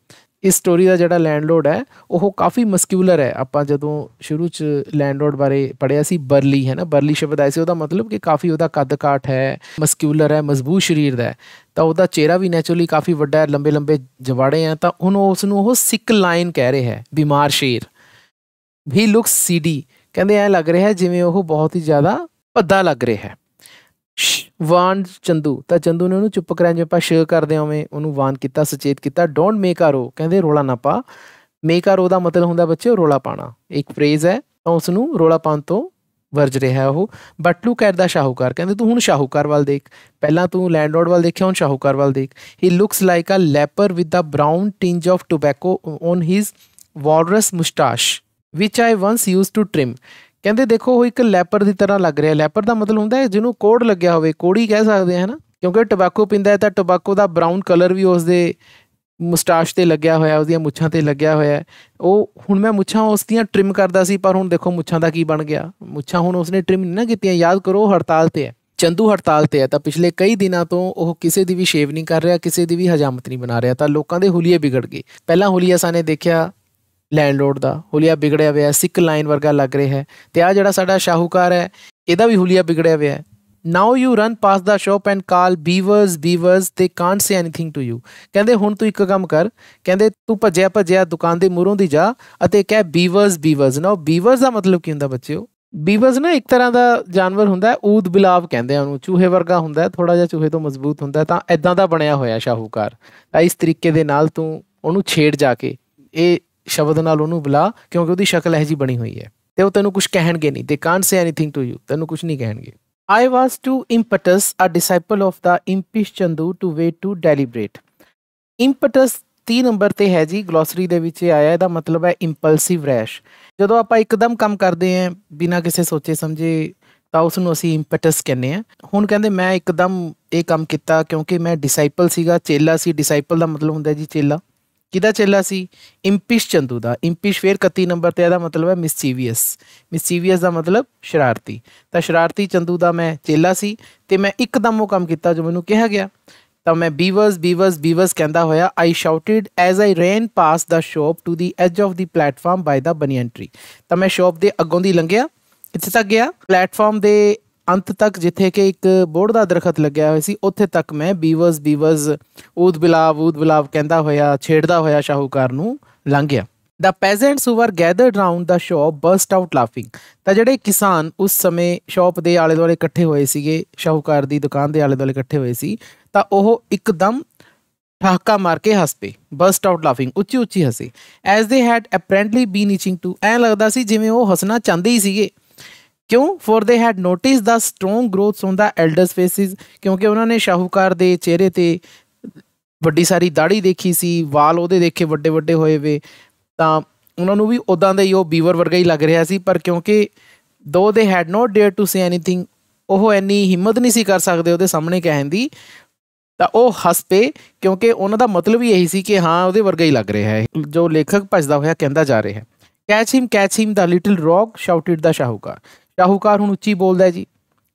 ਇਸ ਸਟੋਰੀ ਦਾ ਜਿਹੜਾ ਲੈਂਡਲੋਰਡ ਹੈ ਉਹ ਕਾਫੀ ਮਸਕਿਊਲਰ ਹੈ ਆਪਾਂ ਜਦੋਂ ਸ਼ੁਰੂ ਚ ਲੈਂਡਲੋਰਡ ਬਾਰੇ ਪੜਿਆ ਸੀ ਬਰਲੀ ਹੈ ਨਾ ਬਰਲੀ ਸ਼ਬਦ ਐਸੇ ਉਹਦਾ ਮਤਲਬ ਕਿ ਕਾਫੀ ਉਹਦਾ ਕੱਦ ਕਾਠ ਹੈ ਮਸਕਿਊਲਰ ਹੈ ਮਜ਼ਬੂਤ ਸਰੀਰ ਦਾ ਹੈ ਤਾਂ ਉਹਦਾ ਚਿਹਰਾ ਵੀ ਨੇਚਰਲੀ ਕਾਫੀ ਵੱਡਾ ਹੈ ਲੰਬੇ ਲੰਬੇ ਜਵਾੜੇ ਆ ਤਾਂ ਹੁਣ ਉਸ ਨੂੰ ਉਹ ਸਿਕ ਲਾਈਨ ਕਹਿ ਰਹੇ ਹੈ ਬਿਮਾਰ ਸ਼ੇਰ ਵੀ ਲੁਕਸ ਸੀਡੀ ਕਹਿੰਦੇ ਐ ਲੱਗ ਰਿਹਾ ਜਿਵੇਂ ਉਹ ਬਹੁਤ ਹੀ ਜ਼ਿਆਦਾ ਪੱਦਾ ਲੱਗ ਰਿਹਾ ਹੈ ਵਾਂਡ ਚੰਦੂ ਤਾਂ ਚੰਦੂ ਨੇ ਉਹਨੂੰ ਚੁੱਪ ਕਰਾਇਆ ਜਿਵੇਂ ਆਪਾਂ ਸ਼ੇਅਰ ਕਰਦੇ ਆਵੇਂ ਉਹਨੂੰ ਵਾਨ ਕੀਤਾ ਸੁਚੇਤ ਕੀਤਾ ਡੋਨਟ ਮੇਕ ਆ ਰੋ ਕਹਿੰਦੇ ਰੋਲਾ ਨਾ ਪਾ ਮੇਕ ਆ ਰੋ ਦਾ ਮਤਲਬ ਹੁੰਦਾ ਬੱਚਿਓ ਰੋਲਾ ਪਾਣਾ ਇੱਕ ਫਰੇਜ਼ ਹੈ ਤਾਂ ਉਸ ਨੂੰ ਰੋਲਾ ਪਾਉਣ ਤੋਂ ਵਰਜ ਰਿਹਾ ਹੈ ਉਹ but look at the shahukar ਕਹਿੰਦੇ ਤੂੰ ਹੁਣ ਸ਼ਾਹੂਕਾਰ ਵੱਲ ਦੇਖ ਪਹਿਲਾਂ ਤੂੰ ਲੈਂਡਲੋਰਡ ਵੱਲ ਦੇਖਿਆ ਹੁਣ ਸ਼ਾਹੂਕਾਰ ਵੱਲ ਦੇਖ he looks like a leper with a brown tinge of tobacco on his walrus moustache which I once used to trim. ਕਹਿੰਦੇ ਦੇਖੋ ਉਹ ਇੱਕ ਲੈਪਰ ਦੀ ਤਰ੍ਹਾਂ ਲੱਗ ਰਿਹਾ ਲੈਪਰ ਦਾ ਮਤਲਬ ਹੁੰਦਾ ਹੈ ਜਿਹਨੂੰ ਕੋੜ ਲੱਗਿਆ ਹੋਵੇ ਕੋੜੀ ਕਹਿ ਸਕਦੇ ਹਨ ਕਿਉਂਕਿ ਟਬੈਕੋ ਪਿੰਦਾ ਹੈ ਤਾਂ ਟਬੈਕੋ ਦਾ ਬ੍ਰਾਊਨ ਕਲਰ ਵੀ ਉਸ ਦੇ ਮੁਸਟਾਸ਼ ਤੇ ਲੱਗਿਆ ਹੋਇਆ ਉਹਦੀਆਂ ਮੁੱਛਾਂ ਤੇ ਲੱਗਿਆ ਹੋਇਆ ਉਹ ਹੁਣ ਮੈਂ ਮੁੱਛਾਂ ਉਸ ਦੀਆਂ ਟ੍ਰਿਮ ਕਰਦਾ ਸੀ ਪਰ ਹੁਣ ਦੇਖੋ ਮੁੱਛਾਂ ਦਾ ਕੀ ਬਣ ਗਿਆ ਮੁੱਛਾਂ ਹੁਣ ਉਸਨੇ ਟ੍ਰਿਮ ਨਾ ਕੀਤੀਆਂ ਯਾਦ ਕਰੋ ਹੜਤਾਲ ਤੇ ਹੈ ਚੰਦੂ ਹੜਤਾਲ ਤੇ ਹੈ ਤਾਂ ਪਿਛਲੇ ਕਈ ਦਿਨਾਂ ਤੋਂ ਉਹ ਕਿਸੇ ਦੀ ਵੀ ਸ਼ੇਵ ਨਹੀਂ ਕਰ ਰਿਹਾ ਕਿਸੇ ਦੀ ਵੀ ਹਜਾਮਤ ਨਹੀਂ ਬਣਾ ਰਿਹਾ ਤਾਂ ਲੋਕਾਂ ਦੇ ਹੁਲੀਏ ਵਿਗੜ ਗਏ ਪਹਿਲਾਂ ਹੁਲੀਆ ਸਾਨੇ ਦੇਖਿਆ ਲੈਂਡਲੋਰਡ ਦਾ ਹੁਲੀਆ ਵਿਗੜਿਆ ਹੋਇਆ ਸਿੱਕ ਲਾਈਨ ਵਰਗਾ ਲੱਗ ਰਿਹਾ ਹੈ ਤੇ ਆ ਜਿਹੜਾ ਸਾਡਾ ਸ਼ਾਹੂਕਾਰ ਹੈ ਇਹਦਾ ਵੀ ਹੁਲੀਆ ਵਿਗੜਿਆ ਹੋਇਆ ਹੈ now you run past the shop and call beavers beavers they can't say anything to you ਕਹਿੰਦੇ ਹੁਣ ਤੂੰ ਇੱਕ ਕੰਮ ਕਰ ਕਹਿੰਦੇ ਤੂੰ ਭੱਜਿਆ ਭੱਜਿਆ ਦੁਕਾਨ ਦੇ ਮੂਹਰੋਂ ਦੀ ਜਾ ਅਤੇ ਕਹਿ ਬੀਵਰਸ ਬੀਵਰਸ ਨਾ ਬੀਵਰਸ ਦਾ ਮਤਲਬ ਕੀ ਹੁੰਦਾ ਬੱਚਿਓ ਬੀਵਰਸ ਨਾ ਇੱਕ ਤਰ੍ਹਾਂ ਦਾ ਜਾਨਵਰ ਹੁੰਦਾ ਹੈ ਊਦ ਬਿਲਾਵ ਕਹਿੰਦੇ ਆ ਉਹਨੂੰ ਚੂਹੇ ਵਰਗਾ ਹੁੰਦਾ ਹੈ ਥੋੜਾ ਜਿਹਾ ਚੂਹੇ ਤੋਂ ਮਜ਼ਬੂਤ ਹੁੰਦਾ ਤਾਂ ਐਦਾਂ ਦਾ ਬਣਿਆ ਹੋਇਆ ਸ਼ਾਹੂਕਾਰ ਤਾਂ ਇਸ ਤਰੀਕੇ ਦੇ ਨਾਲ ਤੂੰ ਉਹਨੂੰ ਛੇੜ ਜਾ ਕੇ ਇਹ ਸ਼ਬਦ ਨਾਲ ਉਹਨੂੰ ਬੁਲਾ ਕਿਉਂਕਿ ਉਹਦੀ ਸ਼ਕਲ ਇਹ ਜੀ ਬਣੀ ਹੋਈ ਹੈ ਤੇ ਉਹ ਤੈਨੂੰ ਕੁਝ ਕਹਿਣਗੇ ਨਹੀਂ they can't say anything to you ਤੈਨੂੰ ਕੁਝ ਨਹੀਂ ਕਹਿਣਗੇ I was too impetuous, a disciple of the impish Chandu, to wait to deliberate. Impetus 3 number ਤੇ ਹੈ ਜੀ ਗਲੋਸਰੀ ਦੇ ਵਿੱਚ ਆਇਆ ਇਹਦਾ ਮਤਲਬ ਹੈ ਇੰਪਲਸਿਵ ਰੈਸ਼ ਜਦੋਂ ਆਪਾਂ ਇੱਕਦਮ ਕੰਮ ਕਰਦੇ ਆਂ ਬਿਨਾਂ ਕਿਸੇ ਸੋਚੇ ਸਮਝੇ ਤਾਂ ਉਸ ਨੂੰ ਅਸੀਂ ਇੰਪਟਸ ਕਹਿੰਦੇ ਆ ਹੁਣ ਕਹਿੰਦੇ ਮੈਂ ਇੱਕਦਮ ਇਹ ਕੰਮ ਕੀਤਾ ਕਿਉਂਕਿ ਮੈਂ ਡਿਸਾਈਪਲ ਸੀਗਾ ਚੇਲਾ ਸੀ ਡਿਸਾਈਪਲ ਦਾ ਮਤਲਬ ਹੁੰਦਾ ਜੀ ਚੇਲਾ ਕਿਦਾ ਚੱਲਾ ਸੀ ਇੰਪਿਸ਼ ਚੰਦੂ ਦਾ ਇੰਪਿਸ਼ ਫੇਰ 31 ਨੰਬਰ ਤੇ ਇਹਦਾ ਮਤਲਬ ਹੈ ਮਿਸਚੀਵੀਅਸ ਮਿਸਚੀਵੀਅਸ ਦਾ ਮਤਲਬ ਸ਼ਰਾਰਤੀ ਤਾਂ ਸ਼ਰਾਰਤੀ ਚੰਦੂ ਦਾ ਮੈਂ ਚੇਲਾ ਸੀ ਤੇ ਮੈਂ ਇੱਕਦਮ ਉਹ ਕੰਮ ਕੀਤਾ ਜੋ ਮੈਨੂੰ ਕਿਹਾ ਗਿਆ ਤਾਂ ਮੈਂ ਬੀਵਰਸ ਬੀਵਰਸ ਬੀਵਰਸ ਕਹਿੰਦਾ ਹੋਇਆ I shouted as I ran past the shop to the edge of the platform by the banyan tree ਤਾਂ ਮੈਂ ਸ਼ਾਪ ਦੇ ਅੱਗੋਂ ਦੀ ਲੰਘਿਆ ਕਿੱਥੇ ਤੱਕ ਗਿਆ ਪਲੇਟਫਾਰਮ ਦੇ ਅੰਤ ਤੱਕ ਜਿੱਥੇ ਕਿ ਇੱਕ ਬੋੜ ਦਾ ਦਰਖਤ ਲੱਗਿਆ ਹੋਇਆ ਸੀ ਉੱਥੇ ਤੱਕ ਮੈਂ ਬੀਵਰਸ ਬੀਵਰਸ ਊਦ ਬਿਲਾਵ ਊਦ ਬਿਲਾਵ ਕਹਿੰਦਾ ਹੋਇਆ ਛੇੜਦਾ ਹੋਇਆ ਸ਼ਾਹੂਕਾਰ ਨੂੰ ਲੰਘ ਗਿਆ the peasants who are gathered round the shop burst out laughing ਤਾਂ ਜਿਹੜੇ ਕਿਸਾਨ ਉਸ ਸਮੇਂ ਸ਼ੌਪ ਦੇ ਆਲੇ ਦੁਆਲੇ ਇਕੱਠੇ ਹੋਏ ਸੀਗੇ ਸ਼ਾਹੂਕਾਰ ਦੀ ਦੁਕਾਨ ਦੇ ਆਲੇ ਦੁਆਲੇ ਇਕੱਠੇ ਹੋਏ ਸੀ ਤਾਂ ਉਹ ਇੱਕਦਮ ਠਾਕਾ ਮਾਰ ਕੇ ਹੱਸ ਪਏ ਬਰਸਟ ਆਊਟ ਲਾਫਿੰਗ ਉੱਚੀ ਉੱਚੀ ਹੱਸੇ as they had apparently been itching to a ਲੱਗਦਾ ਸੀ ਜਿਵੇਂ ਉਹ ਹੱਸਣਾ ਚਾਹੁੰਦੇ ਹੀ ਸੀਗੇ ਕਿਉਂ for they had notice the strong growths on the elders faces ਕਿਉਂਕਿ ਉਹਨਾਂ ਨੇ ਸ਼ਾਹੂਕਾਰ ਦੇ ਚਿਹਰੇ ਤੇ ਵੱਡੀ ਸਾਰੀ ਦਾੜੀ ਦੇਖੀ ਸੀ ਵਾਲ ਉਹਦੇ ਦੇਖੇ ਵੱਡੇ ਵੱਡੇ ਹੋਏ ਵੇ ਤਾਂ ਉਹਨਾਂ ਨੂੰ ਵੀ ਉਦਾਂ ਦੇ ਹੀ ਉਹ ਬੀਵਰ ਵਰਗਾ ਹੀ ਲੱਗ ਰਿਹਾ ਸੀ ਪਰ ਕਿਉਂਕਿ though they had not dare to say anything ਉਹ ਐਨੀ ਹਿੰਮਤ ਨਹੀਂ ਸੀ ਕਰ ਸਕਦੇ ਉਹਦੇ ਸਾਹਮਣੇ ਕਹਿਣ ਦੀ ਤਾਂ ਉਹ ਹੱਸ ਪਏ ਕਿਉਂਕਿ ਉਹਨਾਂ ਦਾ ਮਤਲਬ ਹੀ ਇਹੀ ਸੀ ਕਿ ਹਾਂ ਉਹਦੇ ਵਰਗਾ ਹੀ ਲੱਗ ਰਿਹਾ ਹੈ ਜੋ ਲੇਖਕ ਭਜਦਾ ਹੋਇਆ ਕਹਿੰਦਾ ਜਾ ਰਿਹਾ ਹੈ catch him catch him the little rogue shouted the shahukar ਸ਼ਾਹੂਕਾਰ ਹੁਣ ਉੱਚੀ ਬੋਲਦਾ ਹੈ ਜੀ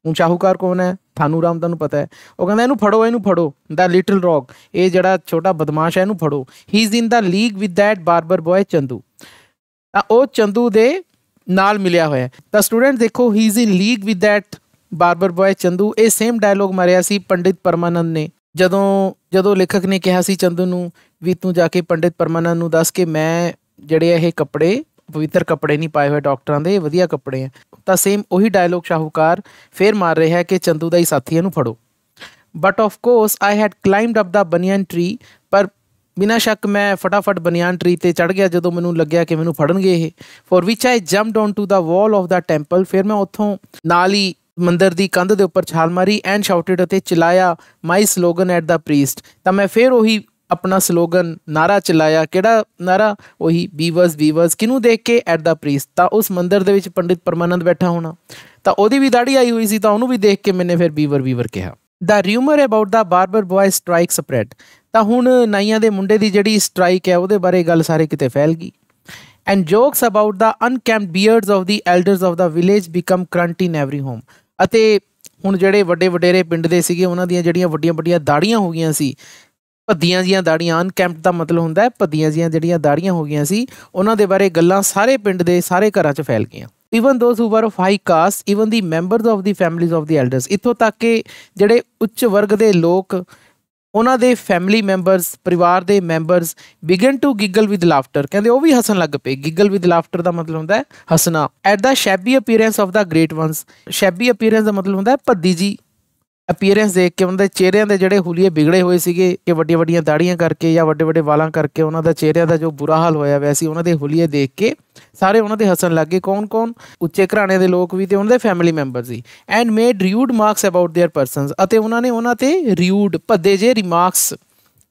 ਹੁਣ ਸ਼ਾਹੂਕਾਰ ਕੌਣ ਹੈ ਥਾਨੂ ਰਾਮ ਤੁਹਾਨੂੰ ਪਤਾ ਹੈ ਉਹ ਕਹਿੰਦਾ ਇਹਨੂੰ ਫੜੋ ਇਹਨੂੰ ਫੜੋ ਦਾ ਲਿਟਲ ਰੌਕ ਇਹ ਜਿਹੜਾ ਛੋਟਾ ਬਦਮਾਸ਼ ਹੈ ਇਹਨੂੰ ਫੜੋ he is in the league with that barber boy Chandu ਤਾਂ ਉਹ ਚੰਦੂ ਦੇ ਨਾਲ ਮਿਲਿਆ ਹੋਇਆ ਤਾਂ ਸਟੂਡੈਂਟ ਦੇਖੋ he is in league with that barber boy Chandu ਇਹ ਸੇਮ ਡਾਇਲੋਗ ਮਾਰਿਆ ਸੀ ਪੰਡਿਤ ਪਰਮਾਨੰਦ ਨੇ ਜਦੋਂ ਜਦੋਂ ਲੇਖਕ ਨੇ ਕਿਹਾ ਸੀ ਚੰਦੂ ਨੂੰ ਵੀ ਤੂੰ ਜਾ ਕੇ ਪੰਡਿਤ ਪਰਮਾਨੰਦ ਨੂੰ ਦੱਸ ਕਿ ਮੈਂ ਜਿਹੜੇ ਇਹ ਕੱਪੜੇ ਪਵਿੱਤਰ ਕੱਪੜੇ ਨਹੀਂ ਪਾਏ ਹੋਏ ਡਾਕਟਰਾਂ ਦੇ ਵਧੀਆ ਕੱਪੜੇ ਆ ਤਾਂ ਸੇਮ ਉਹੀ ਡਾਇਲੋਗ ਸ਼ਾਹੂਕਾਰ ਫੇਰ ਮਾਰ ਰਿਹਾ ਹੈ ਕਿ ਚੰਦੂ ਦਾ ਹੀ ਸਾਥੀ ਇਹਨੂੰ ਫੜੋ but of course I had climbed up the banyan tree ਪਰ ਬਿਨਾ ਸ਼ੱਕ ਮੈਂ ਫਟਾਫਟ ਬਨਿਆਨ ਟਰੀ ਤੇ ਚੜ ਗਿਆ ਜਦੋਂ ਮੈਨੂੰ ਲੱਗਿਆ ਕਿ ਮੈਨੂੰ ਫੜਨਗੇ ਇਹ for which I jumped on to the wall of the temple ਫਿਰ ਮੈਂ ਉੱਥੋਂ ਨਾਲ ਹੀ ਮੰਦਰ ਦੀ ਕੰਧ ਦੇ ਉੱਪਰ ਛਾਲ ਮਾਰੀ ਐਂਡ ਸ਼ਾਊਟਡ ਅਤੇ ਚਿਲਾਇਆ my slogan at the priest ਤਾਂ ਮੈਂ ਫਿਰ ਉਹੀ ਆਪਣਾ ਸਲੋਗਨ ਨਾਰਾ ਚਲਾਇਆ ਕਿਹੜਾ ਨਾਰਾ ਉਹੀ ਬੀਵਰਸ ਬੀਵਰਸ ਕਿਨੂੰ ਦੇਖ ਕੇ ਐਟ ਦਾ ਪ੍ਰੀਸ ਤਾਂ ਉਸ ਮੰਦਿਰ ਦੇ ਵਿੱਚ ਪੰਡਿਤ ਪਰਮਾਨੰਦ ਬੈਠਾ ਹੋਣਾ ਤਾਂ ਉਹਦੀ ਵੀ ਦਾੜੀ ਆਈ ਹੋਈ ਸੀ ਤਾਂ ਉਹਨੂੰ ਵੀ ਦੇਖ ਕੇ ਮੈਨੇ ਫਿਰ ਬੀਵਰ ਬੀਵਰ ਕਿਹਾ the rumour about the barber boy strike spread ਤਾਂ ਹੁਣ ਨਾਈਆਂ ਦੇ ਮੁੰਡੇ ਦੀ ਜਿਹੜੀ ਸਟ੍ਰਾਈਕ ਹੈ ਉਹਦੇ ਬਾਰੇ ਗੱਲ ਸਾਰੇ ਕਿਤੇ ਫੈਲ ਗਈ and jokes about the unkempt beards of the elders of the village become current in every home ਅਤੇ ਹੁਣ ਜਿਹੜੇ ਵੱਡੇ ਵਡੇਰੇ ਪਿੰਡ ਦੇ ਸੀਗੇ ਉਹਨਾਂ ਦੀਆਂ ਜਿਹੜੀਆਂ ਵੱਡੀਆਂ ਵੱਡੀਆਂ ਦਾੜੀਆਂ ਹੋ ਗਈਆਂ ਸੀ ਪੱਦੀਆਂ ਜੀਆਂ ਦਾੜੀਆਂ ਅਨਕੈਂਪਟ ਦਾ ਮਤਲਬ ਹੁੰਦਾ ਹੈ ਪੱਦੀਆਂ ਜੀਆਂ ਜਿਹੜੀਆਂ ਦਾੜੀਆਂ ਹੋ ਗਈਆਂ ਸੀ ਉਹਨਾਂ ਦੇ ਬਾਰੇ ਗੱਲਾਂ ਸਾਰੇ ਪਿੰਡ ਦੇ ਸਾਰੇ ਘਰਾਂ 'ਚ ਫੈਲ ਗਈਆਂ even those who were of high caste even the members of the families of the elders ਇਥੋਂ ਤੱਕ ਕਿ ਜਿਹੜੇ ਉੱਚ ਵਰਗ ਦੇ ਲੋਕ ਉਹਨਾਂ ਦੇ ਫੈਮਿਲੀ ਮੈਂਬਰਸ ਪਰਿਵਾਰ ਦੇ members begin to giggle with laughter ਕਹਿੰਦੇ ਉਹ ਵੀ ਹੱਸਣ ਲੱਗ ਪਏ ਗਿਗਲ ਵਿਦ ਲਾਫਟਰ ਦਾ ਮਤਲਬ ਹੁੰਦਾ ਹੈ ਹਸਣਾ at the shabby appearance of the great ones shabby appearance ਦਾ ਮਤਲਬ ਹੁੰਦਾ ਹੈ ਭੱਦੀ ਜੀ ਅਪੀਅਰੈਂਸ ਦੇਖ ਕੇ ਉਹਨਾਂ ਦੇ ਚਿਹਰਿਆਂ ਦੇ ਜਿਹੜੇ ਹੁਲੀਏ ਵਿਗੜੇ ਹੋਏ ਸੀਗੇ ਕਿ ਵੱਡੀਆਂ ਵੱਡੀਆਂ ਦਾੜੀਆਂ ਕਰਕੇ ਜਾਂ ਵੱਡੇ ਵੱਡੇ ਵਾਲਾਂ ਕਰਕੇ ਉਹਨਾਂ ਦਾ ਚਿਹਰਿਆਂ ਦਾ ਜੋ ਬੁਰਾ ਹਾਲ ਹੋਇਆ ਵੈਸੀ ਉਹਨਾਂ ਦੇ ਹੁਲੀਏ ਦੇਖ ਕੇ ਸਾਰੇ ਉਹਨਾਂ ਦੇ ਹੱਸਣ ਲੱਗੇ ਕੌਣ-ਕੌਣ ਉੱਚੇ ਘਰਾਣੇ ਦੇ ਲੋਕ ਵੀ ਤੇ ਉਹਨਾਂ ਦੇ ਫੈਮਿਲੀ ਮੈਂਬਰ ਸੀ and made rude remarks about their persons ਅਤੇ ਉਹਨਾਂ ਨੇ ਉਹਨਾਂ ਤੇ ਰਿਊਡ ਭੱਦੇ ਜੇ ਰਿਮਾਰਕਸ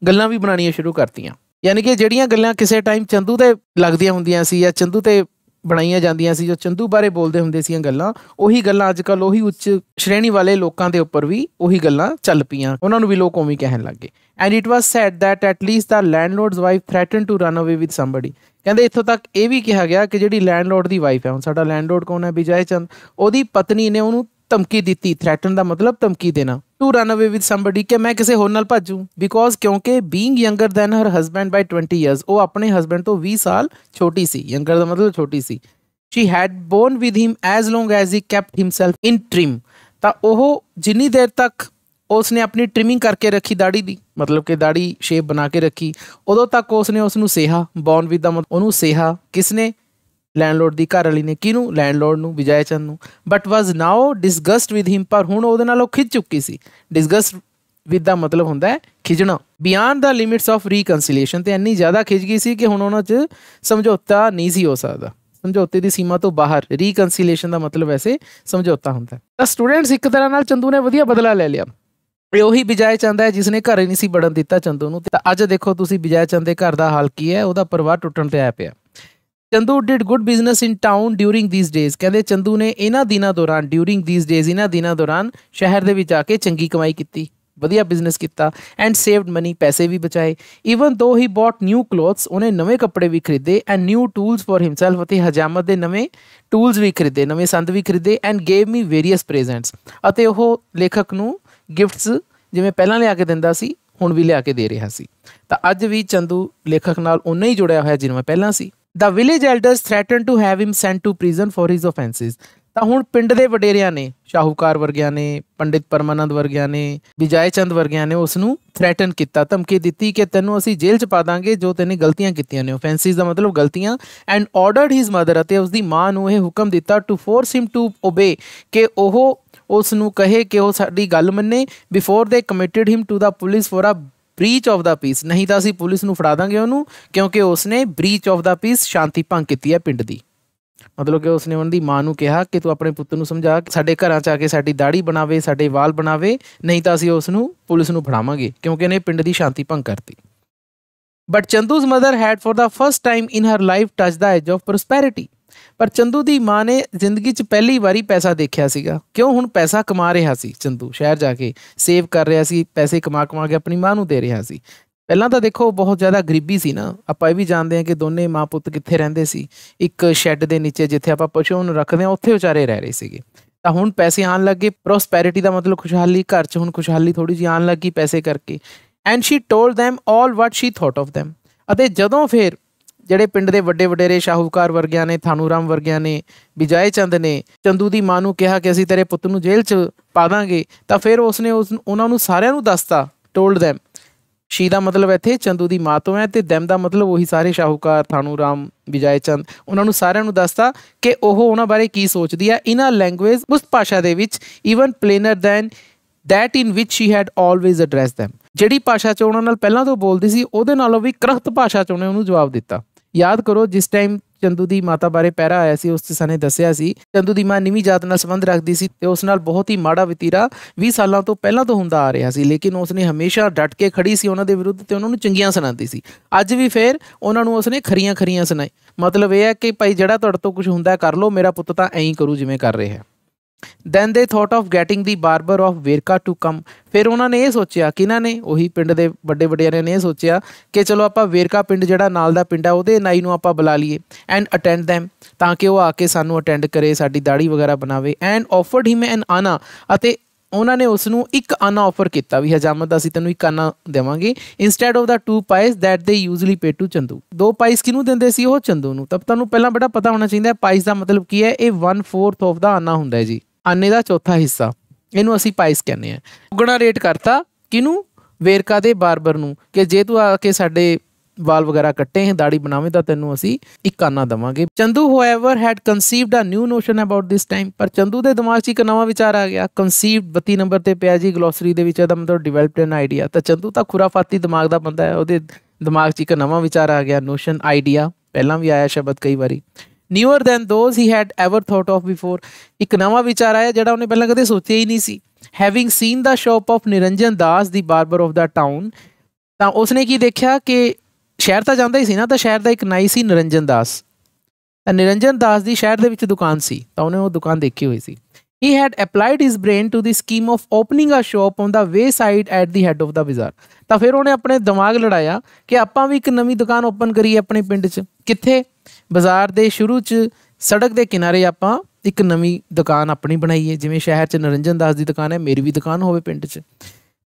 ਗੱਲਾਂ ਵੀ ਬਣਾਉਣੀਆਂ ਸ਼ੁਰੂ ਕਰਤੀਆਂ ਯਾਨੀ ਕਿ ਜਿਹੜੀਆਂ ਗੱਲਾਂ ਕਿਸੇ ਟਾਈਮ ਚੰਦੂ ਤੇ ਲੱਗਦੀਆਂ ਹੁੰਦੀਆਂ ਸੀ ਜਾਂ ਚੰਦੂ ਤੇ ਬਣਾਈਆਂ ਜਾਂਦੀਆਂ ਸੀ ਜੋ ਚੰਦੂ ਬਾਰੇ ਬੋਲਦੇ ਹੁੰਦੇ ਸੀਆਂ ਗੱਲਾਂ ਉਹੀ ਗੱਲਾਂ ਅੱਜ ਕੱਲ ਉਹੀ ਉੱਚ ਸ਼੍ਰੇਣੀ ਵਾਲੇ ਲੋਕਾਂ ਦੇ ਉੱਪਰ ਵੀ ਉਹੀ ਗੱਲਾਂ ਚੱਲ ਪਈਆਂ ਉਹਨਾਂ ਨੂੰ ਵੀ ਲੋਕ ਉਵੇਂ ਕਹਿਣ ਲੱਗੇ and it was said that at least the landlord's wife threaten to run away with somebody ਕਹਿੰਦੇ ਇੱਥੋਂ ਤੱਕ ਇਹ ਵੀ ਕਿਹਾ ਗਿਆ ਕਿ ਜਿਹੜੀ ਲੈਂਡਲੋਰਡ ਦੀ ਵਾਈਫ ਹੈ ਹੁਣ ਸਾਡਾ ਲੈਂਡਲੋਰਡ ਕੌਣ ਹੈ ਵਿਜੈ ਚੰਦ ਉਹਦੀ ਪਤਨੀ ਨੇ ਉਹਨੂੰ ਧਮਕੀ ਦਿੱਤੀ ਥ੍ਰੈਟਨ ਦਾ ਮਤਲਬ ਧਮਕੀ ਦੇਣਾ to run away with somebody ਕਿ ਮੈਂ ਕਿਸੇ ਹੋਰ ਨਾਲ ਭਾਜੂ ਬਿਕੋਜ਼ ਕਿਉਂਕਿ being younger than her husband by 20 years ਉਹ ਆਪਣੇ ਹਸਬੈਂਡ ਤੋਂ 20 ਸਾਲ ਛੋਟੀ ਸੀ ਯੰਗਰ ਦਾ ਮਤਲਬ ਛੋਟੀ ਸੀ she had borne with him as long as he kept himself in trim ਤਾਂ ਉਹ ਜਿੰਨੀ ਦੇਰ ਤੱਕ ਉਸਨੇ ਆਪਣੀ ਟ੍ਰਿਮਿੰਗ ਕਰਕੇ ਰੱਖੀ ਦਾੜੀ ਦੀ ਮਤਲਬ ਕਿ ਦਾੜੀ ਸ਼ੇਪ ਬਣਾ ਕੇ ਰੱਖੀ ਉਦੋਂ ਤੱਕ ਉਸਨੇ ਉਸ ਨੂੰ ਸੇਹਾ ਬੌਨ ਵਿਦ ਦਾ ਉਹਨੂੰ ਸੇਹਾ ਕਿਸਨੇ ਲੈਂਡਲੋਰਡ ਦੀ ਘਰ ਵਾਲੀ ਨੇ ਕਿਹਨੂੰ ਲੈਂਡਲੋਰਡ ਨੂੰ ਵਿਜੈ ਚੰਦ ਨੂੰ but was now ਡਿਸਗਸਟ with him ਪਰ ਹੁਣ ਉਹਦੇ ਨਾਲ ਉਹ ਖਿੱਚ ਚੁੱਕੀ ਸੀ ਡਿਸਗਸਟ ਵਿਦ ਦਾ ਮਤਲਬ ਹੁੰਦਾ ਹੈ ਖਿਜਣਾ beyond the limits of reconciliation ਤੇ ਇੰਨੀ ਜ਼ਿਆਦਾ ਖਿਜ ਗਈ ਸੀ ਕਿ ਹੁਣ ਉਹਨਾਂ 'ਚ ਸਮਝੌਤਾ ਨਹੀਂ ਸੀ ਹੋ ਸਕਦਾ ਸਮਝੌਤੇ ਦੀ ਸੀਮਾ ਤੋਂ ਬਾਹਰ ਰੀਕਨਸੀਲੀਏਸ਼ਨ ਦਾ ਮਤਲਬ ਵੈਸੇ ਸਮਝੌਤਾ ਹੁੰਦਾ ਤਾਂ ਸਟੂਡੈਂਟਸ ਇੱਕ ਤਰ੍ਹਾਂ ਨਾਲ ਚੰਦੂ ਨੇ ਵਧੀਆ ਬਦਲਾ ਲੈ ਲਿਆ ਇਹ ਉਹੀ ਵਿਜੈ ਚੰਦ ਹੈ ਜਿਸ ਨੇ ਘਰੇ ਨਹੀਂ ਸੀ ਬੜਨ ਦਿੱਤਾ ਚੰਦੂ ਨੂੰ ਤਾਂ ਅੱਜ ਦੇਖੋ ਤੁਸੀਂ ਵਿਜੈ ਚੰਦ ਦੇ ਘਰ ਦਾ ਹਾਲ ਕੀ ਹੈ ਉਹਦਾ ਪਰਿਵਾਰ ਟੁੱਟਣ ਤੇ ਆਇਆ ਪਿਆ Chandu did good business in town during these days ਕਹਿੰਦੇ ਚੰਦੂ ਨੇ ਇਹਨਾਂ ਦਿਨਾਂ ਦੌਰਾਨ ਡਿਊਰਿੰਗ ਥੀਸ ਡੇਜ਼ ਇਹਨਾਂ ਦਿਨਾਂ ਦੌਰਾਨ ਸ਼ਹਿਰ ਦੇ ਵਿੱਚ ਆ ਕੇ ਚੰਗੀ ਕਮਾਈ ਕੀਤੀ ਵਧੀਆ ਬਿਜ਼ਨਸ ਕੀਤਾ ਐਂਡ ਸੇਵਡ ਮਨੀ ਪੈਸੇ ਵੀ ਬਚਾਏ ਇਵਨ ਦੋ ਹੀ ਬੋਟ ਨਿਊ ਕਲੋਥਸ ਉਹਨੇ ਨਵੇਂ ਕੱਪੜੇ ਵੀ ਖਰੀਦੇ and new tools for himself ਅਤੇ ਹਜਾਮਤ ਦੇ ਨਵੇਂ ਟੂਲਸ ਵੀ ਖਰੀਦੇ ਨਵੇਂ ਸੰਦ ਵੀ ਖਰੀਦੇ and gave me various presents ਅਤੇ ਉਹ ਲੇਖਕ ਨੂੰ ਗਿਫਟਸ ਜਿਵੇਂ ਪਹਿਲਾਂ ਲਿਆ ਕੇ ਦਿੰਦਾ ਸੀ ਹੁਣ ਵੀ ਲਿਆ ਕੇ ਦੇ ਰਿਹਾ ਸੀ ਤਾਂ ਅੱਜ ਵੀ ਚੰਦੂ ਲੇਖਕ ਨਾਲ ਉਨਾ ਹੀ ਜੁੜਿਆ ਹੋਇਆ ਜਿਵੇਂ ਪਹਿਲਾਂ ਸੀ the village elders threaten to have him sent to prison for his offences ਤਾਂ ਹੁਣ ਪਿੰਡ ਦੇ ਵਡੇਰਿਆਂ ਨੇ ਸ਼ਾਹੂਕਾਰ ਵਰਗਿਆਂ ਨੇ ਪੰਡਿਤ ਪਰਮਾਨੰਦ ਵਰਗਿਆਂ ਨੇ ਵਿਜੈ ਚੰਦ ਵਰਗਿਆਂ ਨੇ ਉਸ ਨੂੰ ਥ੍ਰੈਟਨ ਕੀਤਾ ਧਮਕੀ ਦਿੱਤੀ ਕਿ ਤੈਨੂੰ ਅਸੀਂ ਜੇਲ੍ਹ 'ਚ ਪਾ ਦਾਂਗੇ ਜੋ ਤੈਨੇ ਗਲਤੀਆਂ ਕੀਤੀਆਂ ਨੇ ਆਫੈਂਸਿਸ ਦਾ ਮਤਲਬ ਗਲਤੀਆਂ ਐਂਡ ਆਰਡਰਡ ਹਿਸ ਮਦਰ ਅਤੇ ਉਸ ਦੀ ਮਾਂ ਨੂੰ ਇਹ ਹੁਕਮ ਦਿੱਤਾ to force him to obey ਕਿ ਉਹ ਉਸ ਨੂੰ ਕਹੇ ਕਿ ਉਹ ਸਾਡੀ ਗੱਲ ਮੰਨੇ before they committed him to the police for a breach of the peace ਨਹੀਂ ਤਾਂ ਅਸੀਂ ਪੁਲਿਸ ਨੂੰ ਫੜਾ ਦਾਂਗੇ ਉਹਨੂੰ ਕਿਉਂਕਿ ਉਸਨੇ ਬ੍ਰੀਚ ਆਫ ਦਾ ਪੀਸ ਸ਼ਾਂਤੀ ਭੰਗ ਕੀਤੀ ਹੈ ਪਿੰਡ ਦੀ ਮਤਲਬ ਕਿ ਉਸਨੇ ਉਹਨਾਂ ਦੀ ਮਾਂ ਨੂੰ ਕਿਹਾ ਕਿ ਤੂੰ ਆਪਣੇ ਪੁੱਤ ਨੂੰ ਸਮਝਾ ਸਾਡੇ ਘਰਾਂ 'ਚ ਆ ਕੇ ਸਾਡੀ ਦਾੜੀ ਬਣਾਵੇ ਸਾਡੇ ਵਾਲ ਬਣਾਵੇ ਨਹੀਂ ਤਾਂ ਅਸੀਂ ਉਸ ਨੂੰ ਪੁਲਿਸ ਨੂੰ ਫੜਾਵਾਂਗੇ ਕਿਉਂਕਿ ਇਹਨੇ ਪਿੰਡ ਦੀ ਸ਼ਾਂਤੀ ਭੰਗ ਕਰਤੀ but Chandu's mother had for the first time in her life touch the edge of prosperity ਪਰ ਚੰਦੂ ਦੀ ਮਾਂ ਨੇ ਜ਼ਿੰਦਗੀ 'ਚ ਪਹਿਲੀ ਵਾਰੀ ਪੈਸਾ ਦੇਖਿਆ ਸੀਗਾ ਕਿਉਂ ਹੁਣ ਪੈਸਾ ਕਮਾ ਰਿਹਾ ਸੀ ਚੰਦੂ ਸ਼ਹਿਰ ਜਾ ਕੇ ਸੇਵ ਕਰ ਰਿਹਾ ਸੀ ਪੈਸੇ ਕਮਾ ਕਮਾ ਕੇ ਆਪਣੀ ਮਾਂ ਨੂੰ ਦੇ ਰਿਹਾ ਸੀ ਪਹਿਲਾਂ ਤਾਂ ਦੇਖੋ ਬਹੁਤ ਜ਼ਿਆਦਾ ਗਰੀਬੀ ਸੀ ਨਾ ਆਪਾਂ ਇਹ ਵੀ ਜਾਣਦੇ ਹਾਂ ਕਿ ਦੋਨੇ ਮਾਂ ਪੁੱਤ ਕਿੱਥੇ ਰਹਿੰਦੇ ਸੀ ਇੱਕ ਸ਼ੈੱਡ ਦੇ ਨੀਚੇ ਜਿੱਥੇ ਆਪਾਂ ਪਸ਼ੂ ਨੂੰ ਰੱਖਦੇ ਹਾਂ ਉੱਥੇ ਵਿਚਾਰੇ ਰਹਿ ਰਹੇ ਸੀਗੇ ਤਾਂ ਹੁਣ ਪੈਸੇ ਆਣ ਲੱਗੇ ਪ੍ਰੋਸਪੈਰਿਟੀ ਦਾ ਮਤਲਬ ਖੁਸ਼ਹਾਲੀ ਘਰ 'ਚ ਹੁਣ ਖੁਸ਼ਹਾਲੀ ਥੋੜੀ ਜੀ ਆਣ ਲੱਗੀ ਪੈਸੇ ਕਰਕੇ and she told them all what she thought of them ਅਤੇ ਜਦੋਂ ਫਿਰ ਜਿਹੜੇ ਪਿੰਡ ਦੇ ਵੱਡੇ ਵਡੇਰੇ ਸ਼ਾਹੂਕਾਰ ਵਰਗਿਆਂ ਨੇ ਥਾਨੂਰਾਮ ਵਰਗਿਆਂ ਨੇ ਵਿਜੈ ਚੰਦ ਨੇ ਚੰਦੂ ਦੀ ਮਾਂ ਨੂੰ ਕਿਹਾ ਕਿ ਅਸੀਂ ਤੇਰੇ ਪੁੱਤ ਨੂੰ ਜੇਲ੍ਹ 'ਚ ਪਾ ਦਾਂਗੇ ਤਾਂ ਫਿਰ ਉਸਨੇ ਉਸ ਉਹਨਾਂ ਨੂੰ ਸਾਰਿਆਂ ਨੂੰ ਦੱਸਤਾ ਟੋਲਡ them ਸ਼ੀ ਦਾ ਮਤਲਬ ਇੱਥੇ ਚੰਦੂ ਦੀ ਮਾਂ ਤੋਂ ਹੈ ਤੇ ਦੈਮ ਦਾ ਮਤਲਬ ਉਹੀ ਸਾਰੇ ਸ਼ਾਹੂਕਾਰ ਥਾਨੂਰਾਮ ਵਿਜੈ ਚੰਦ ਉਹਨਾਂ ਨੂੰ ਸਾਰਿਆਂ ਨੂੰ ਦੱਸਤਾ ਕਿ ਉਹ ਉਹਨਾਂ ਬਾਰੇ ਕੀ ਸੋਚਦੀ ਹੈ ਇਨ ਆ ਲੈਂਗੁਏਜ ਉਸ ਭਾਸ਼ਾ ਦੇ ਵਿੱਚ even plainer than that in which she had always address them ਜਿਹੜੀ ਭਾਸ਼ਾ 'ਚ ਉਹਨਾਂ ਨਾਲ ਪਹਿਲਾਂ ਤੋਂ ਬੋਲਦੀ ਸੀ ਉਹਦੇ ਨਾਲੋਂ ਵੀ ਕਰਖਤ ਭਾਸ਼ਾ 'ਚ ਉਹਨੇ ਉਹਨੂੰ ਜਵਾਬ ਦਿੱਤਾ ਯਾਦ ਕਰੋ ਜਿਸ ਟਾਈਮ ਚੰਦੂ ਦੀ ਮਾਤਾ ਬਾਰੇ ਪਹਿਰਾ ਆਇਆ ਸੀ ਉਸ ਤੇ ਸਾਨੇ ਦੱਸਿਆ ਸੀ ਚੰਦੂ ਦੀ ਮਾਂ ਨੀਵੀਂ ਜਾਤ ਨਾਲ ਸੰਬੰਧ ਰੱਖਦੀ ਸੀ ਤੇ ਉਸ ਨਾਲ ਬਹੁਤ ਹੀ ਮਾੜਾ ਵਤੀਰਾ 20 ਸਾਲਾਂ ਤੋਂ ਪਹਿਲਾਂ ਤੋਂ ਹੁੰਦਾ ਆ ਰਿਹਾ ਸੀ ਲੇਕਿਨ ਉਸ ਨੇ ਹਮੇਸ਼ਾ ਡਟ ਕੇ ਖੜੀ ਸੀ ਉਹਨਾਂ ਦੇ ਵਿਰੁੱਧ ਤੇ ਉਹਨਾਂ ਨੂੰ ਚੰਗੀਆਂ ਸੁਣਾਉਂਦੀ ਸੀ ਅੱਜ ਵੀ ਫੇਰ ਉਹਨਾਂ ਨੂੰ ਉਸ ਨੇ ਖਰੀਆਂ ਖਰੀਆਂ ਸੁਣਾਈ ਮਤਲਬ ਇਹ ਹੈ ਕਿ ਭਾਈ ਜਿਹੜਾ ਤੁਹਾਡੇ ਤੋਂ ਕੁਝ ਹੁੰਦਾ ਕਰ ਲਓ ਮੇਰਾ ਪੁੱਤ ਤਾਂ ਐਂ ਕਰੂ ਜਿਵੇਂ ਕਰ ਰਿਹਾ ਹੈ then they thought of getting the barber of Verka to come ਫਿਰ ਉਹਨਾਂ ਨੇ ਇਹ ਸੋਚਿਆ ਕਿਨਾਂ ਨੇ ਉਹੀ ਪਿੰਡ ਦੇ ਵੱਡੇ ਵਡਿਆਰਿਆਂ ਨੇ ਇਹ ਸੋਚਿਆ ਕਿ ਚਲੋ ਆਪਾਂ ਵੇਰਕਾ ਪਿੰਡ ਜਿਹੜਾ ਨਾਲ ਦਾ ਪਿੰਡ ਆ ਉਹਦੇ ਨਾਈ ਨੂੰ ਆਪਾਂ ਬੁਲਾ ਲਈਏ ਐਂਡ ਅਟੈਂਡ them ਤਾਂ ਕਿ ਉਹ ਆ ਕੇ ਸਾਨੂੰ ਅਟੈਂਡ ਕਰੇ ਸਾਡੀ ਦਾੜੀ ਵਗੈਰਾ ਬਣਾਵੇ ਐਂਡ ਆਫਰਡ ਹਿਮ ਐਨ ਆਨਾ ਅਤੇ ਉਹਨਾਂ ਨੇ ਉਸ ਨੂੰ ਇੱਕ ਆਨਾ ਆਫਰ ਕੀਤਾ ਵੀ ਹਜਾਮਤ ਅਸੀਂ ਤੈਨੂੰ ਇੱਕ ਆਨਾ ਦੇਵਾਂਗੇ instead of the 2 pice that they usually pay to Chandu ਦੋ ਪਾਈਸ ਕਿਨੂੰ ਦਿੰਦੇ ਸੀ ਉਹ ਚੰਦੂ ਨੂੰ ਤਬ ਤੁਹਾਨੂੰ ਪਹਿਲਾਂ ਬੜਾ ਪਤਾ ਹੋਣਾ ਚਾਹੀਦਾ ਹੈ ਪਾਈਸ ਦਾ ਮਤਲਬ ਕੀ ਹੈ ਇਹ 1/4 ਆਫ ਦਾ ਆਨਾ ਹੁੰਦਾ ਹੈ ਜੀ ਆਨੇ ਦਾ ਚੌਥਾ ਹਿੱਸਾ ਇਹਨੂੰ ਅਸੀਂ ਪਾਈਸ ਕਹਿੰਦੇ ਆ ਦੁੱਗਣਾ ਰੇਟ ਕਰਤਾ ਕਿਨੂੰ ਵੇਰਕਾ ਦੇ ਬਾਰਬਰ ਨੂੰ ਕਿ ਜੇ ਤੂੰ ਆ ਕੇ ਸਾਡੇ ਵਾਲ ਵਗੈਰਾ ਕੱਟੇ ਹੈ ਦਾੜੀ ਬਣਾਵੇਂ ਤਾਂ ਤੈਨੂੰ ਅਸੀਂ ਇੱਕ ਆਨਾ ਦਵਾਂਗੇ Chandu however had conceived a new notion about this time ਪਰ ਚੰਦੂ ਦੇ ਦਿਮਾਗ 'ਚ ਇੱਕ ਨਵਾਂ ਵਿਚਾਰ ਆ ਗਿਆ ਕਨਸੀਵਡ 32 ਨੰਬਰ ਤੇ ਪਿਆ ਜੀ ਗਲੋਸਰੀ ਦੇ ਵਿੱਚ ਇਹਦਾ ਮਤਲਬ ਡਿਵੈਲਪਡ ਐਨ ਆਈਡੀਆ ਤਾਂ ਚੰਦੂ ਤਾਂ ਖੁਰਾਫਾਤੀ ਦਿਮਾਗ ਦਾ ਬੰਦਾ ਹੈ ਉਹਦੇ ਦਿਮਾਗ 'ਚ ਇੱਕ ਨਵਾਂ ਵਿਚਾਰ ਆ ਗਿਆ ਨੋਸ਼ਨ ਆਈਡੀਆ ਪਹਿਲਾਂ ਵੀ ਆਇਆ ਸ਼ਬਦ ਕਈ ਵਾਰੀ newer than those he had ever thought of before ਇੱਕ ਨਵਾਂ ਵਿਚਾਰ ਆਇਆ ਜਿਹੜਾ ਉਹਨੇ ਪਹਿਲਾਂ ਕਦੇ ਸੋਚਿਆ ਹੀ ਨਹੀਂ ਸੀ having seen the shop of Niranjan Das the barber of the town ਤਾਂ ਉਸਨੇ ਕੀ ਦੇਖਿਆ ਕਿ ਸ਼ਹਿਰ ਤਾਂ ਜਾਂਦਾ ਹੀ ਸੀ ਨਾ ਤਾਂ ਸ਼ਹਿਰ ਦਾ ਇੱਕ ਨਾਈ ਸੀ ਨਿਰੰਜਨ ਦਾਸ ਤਾਂ ਨਿਰੰਜਨ ਦਾਸ ਦੀ ਸ਼ਹਿਰ ਦੇ ਵਿੱਚ ਦੁਕਾਨ ਸੀ ਤਾਂ ਉਹਨੇ ਉਹ ਦੁਕਾਨ ਦੇਖੀ ਹੋਈ ਸੀ he had applied his brain to the scheme of opening a shop on the wayside at the head of the bazaar ਤਾਂ ਫਿਰ ਉਹਨੇ ਆਪਣੇ ਦਿਮਾਗ ਲੜਾਇਆ ਕਿ ਆਪਾਂ ਵੀ ਇੱਕ ਨਵੀਂ ਦੁਕਾਨ ਓਪਨ ਕਰੀ ਆਪਣੇ ਪਿੰਡ 'ਚ ਕਿੱਥੇ ਬਾਜ਼ਾਰ ਦੇ ਸ਼ੁਰੂ 'ਚ ਸੜਕ ਦੇ ਕਿਨਾਰੇ ਆਪਾਂ ਇੱਕ ਨਵੀਂ ਦੁਕਾਨ ਆਪਣੀ ਬਣਾਈਏ ਜਿਵੇਂ ਸ਼ਹਿਰ 'ਚ ਨਰਿੰਜਨ ਦਾਸ ਦੀ ਦੁਕਾਨ ਹੈ ਮੇਰੀ ਵੀ ਦੁਕਾਨ ਹੋਵੇ ਪਿੰਡ 'ਚ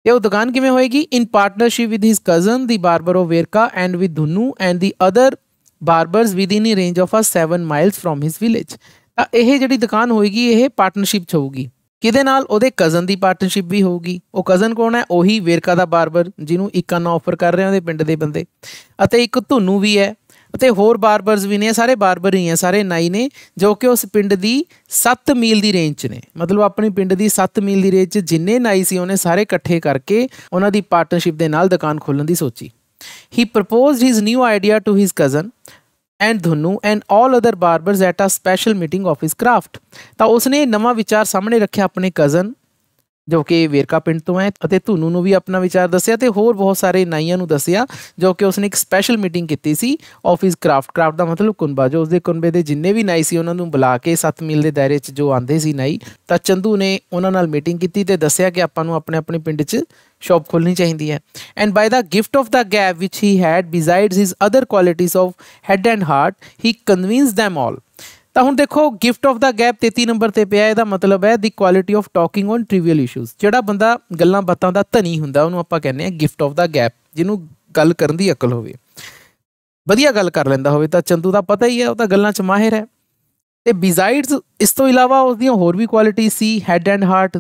ਤੇ ਉਹ ਦੁਕਾਨ ਕਿਵੇਂ ਹੋਏਗੀ in partnership with his cousin the barber of Verka and with Dhunu and the other barbers within range of a 7 miles firm his village ਤਾਂ ਇਹ ਜਿਹੜੀ ਦੁਕਾਨ ਹੋਏਗੀ ਇਹ ਪਾਰਟਨਰਸ਼ਿਪ 'ਚ ਹੋਊਗੀ ਕਿਹਦੇ ਨਾਲ ਉਹਦੇ ਕਜ਼ਨ ਦੀ ਪਾਰਟਨਰਸ਼ਿਪ ਵੀ ਹੋਊਗੀ ਉਹ ਕਜ਼ਨ ਕੌਣ ਹੈ ਉਹੀ ਵੇਰਕਾ ਦਾ ਬਾਰਬਰ ਜਿਹਨੂੰ ਇੱਕਾ ਨਾ ਆਫਰ ਕਰ ਰਹੇ ਉਹਦੇ ਪਿੰਡ ਦੇ ਬੰਦੇ ਅਤੇ ਇੱਕ ਧੁਨੂ ਵੀ ਹੈ ਅਤੇ ਹੋਰ ਬਾਰਬਰਸ ਵੀ ਨੇ ਸਾਰੇ ਬਾਰਬਰ ਹੀ ਆ ਸਾਰੇ ਨਾਈ ਨੇ ਜੋ ਕਿ ਉਸ ਪਿੰਡ ਦੀ 7 ਮੀਲ ਦੀ ਰੇਂਜ 'ਚ ਨੇ ਮਤਲਬ ਆਪਣੀ ਪਿੰਡ ਦੀ 7 ਮੀਲ ਦੀ ਰੇਂਜ 'ਚ ਜਿੰਨੇ ਨਾਈ ਸੀ ਉਹਨੇ ਸਾਰੇ ਇਕੱਠੇ ਕਰਕੇ ਉਹਨਾਂ ਦੀ ਪਾਰਟਨਰਸ਼ਿਪ ਦੇ ਨਾਲ ਦੁਕਾਨ ਖੋਲਣ ਦੀ ਸੋਚੀ ਹੀ proposed his new idea to his cousin and Dhunu and all other barbers at a special meeting of his craft ਤਾਂ ਉਸਨੇ ਨਵਾਂ ਵਿਚਾਰ ਸਾਹਮਣੇ ਰੱਖਿਆ ਆਪਣੇ ਕਜ਼ਨ ਜੋ ਕਿ ਵੇਰਕਾ ਪਿੰਡ ਤੋਂ ਹੈ ਅਤੇ ਧੁਨੂ ਨੂੰ ਵੀ ਆਪਣਾ ਵਿਚਾਰ ਦੱਸਿਆ ਤੇ ਹੋਰ ਬਹੁਤ ਸਾਰੇ ਨਾਈਆਂ ਨੂੰ ਦੱਸਿਆ ਜੋ ਕਿ ਉਸਨੇ ਇੱਕ ਸਪੈਸ਼ਲ ਮੀਟਿੰਗ ਕੀਤੀ ਸੀ ਆਫਿਸ ਕ੍ਰਾਫਟ ਕ੍ਰਾਫਟ ਦਾ ਮਤਲਬ ਕੁੰਬਾ ਜੋ ਉਸਦੇ ਕੁੰਬੇ ਦੇ ਜਿੰਨੇ ਵੀ ਨਾਈ ਸੀ ਉਹਨਾਂ ਨੂੰ ਬੁਲਾ ਕੇ 7 ਮੀਲ ਦੇ ਦਾਇਰੇ 'ਚ ਜੋ ਆਂਦੇ ਸੀ ਨਾਈ ਤਾਂ ਚੰਦੂ ਨੇ ਉਹਨਾਂ ਨਾਲ ਮੀਟਿੰਗ ਕੀਤੀ ਤੇ ਦੱਸਿਆ ਕਿ ਆਪਾਂ ਨੂੰ ਆਪਣੇ ਆਪਣੇ ਪਿੰਡ 'ਚ ਸ਼ਾਪ ਖੋਲਣੀ ਚਾਹੀਦੀ ਹੈ and by the gift of the gab which he had besides his other qualities of head and heart he convince them all ਤਾਂ ਹੁਣ ਦੇਖੋ gift of the gab 33 number ਤੇ ਪਿਆ ਇਹਦਾ ਮਤਲਬ ਹੈ the quality of talking on trivial issues ਜਿਹੜਾ ਬੰਦਾ ਗੱਲਾਂ ਬਾਤਾਂ ਦਾ ਧਨੀ ਹੁੰਦਾ ਉਹਨੂੰ ਆਪਾਂ ਕਹਿੰਦੇ ਆ ਗਿਫਟ ਆਫ ਦਾ ਗੈਪ ਜਿਹਨੂੰ ਗੱਲ ਕਰਨ ਦੀ ਅਕਲ ਹੋਵੇ ਵਧੀਆ ਗੱਲ ਕਰ ਲੈਂਦਾ ਹੋਵੇ ਤਾਂ ਚੰਦੂ ਦਾ ਪਤਾ ਹੀ ਹੈ ਉਹ ਤਾਂ ਗੱਲਾਂ 'ਚ ਮਾਹਿਰ ਹੈ ਤੇ ਬਿਜ਼ਾਈਡਸ ਇਸ ਤੋਂ ਇਲਾਵਾ ਉਸ ਦੀਆਂ ਹੋਰ ਵੀ ਕੁਆਲਿਟੀ ਸੀ ਹੈਡ ਐਂਡ ਹਾਰਟ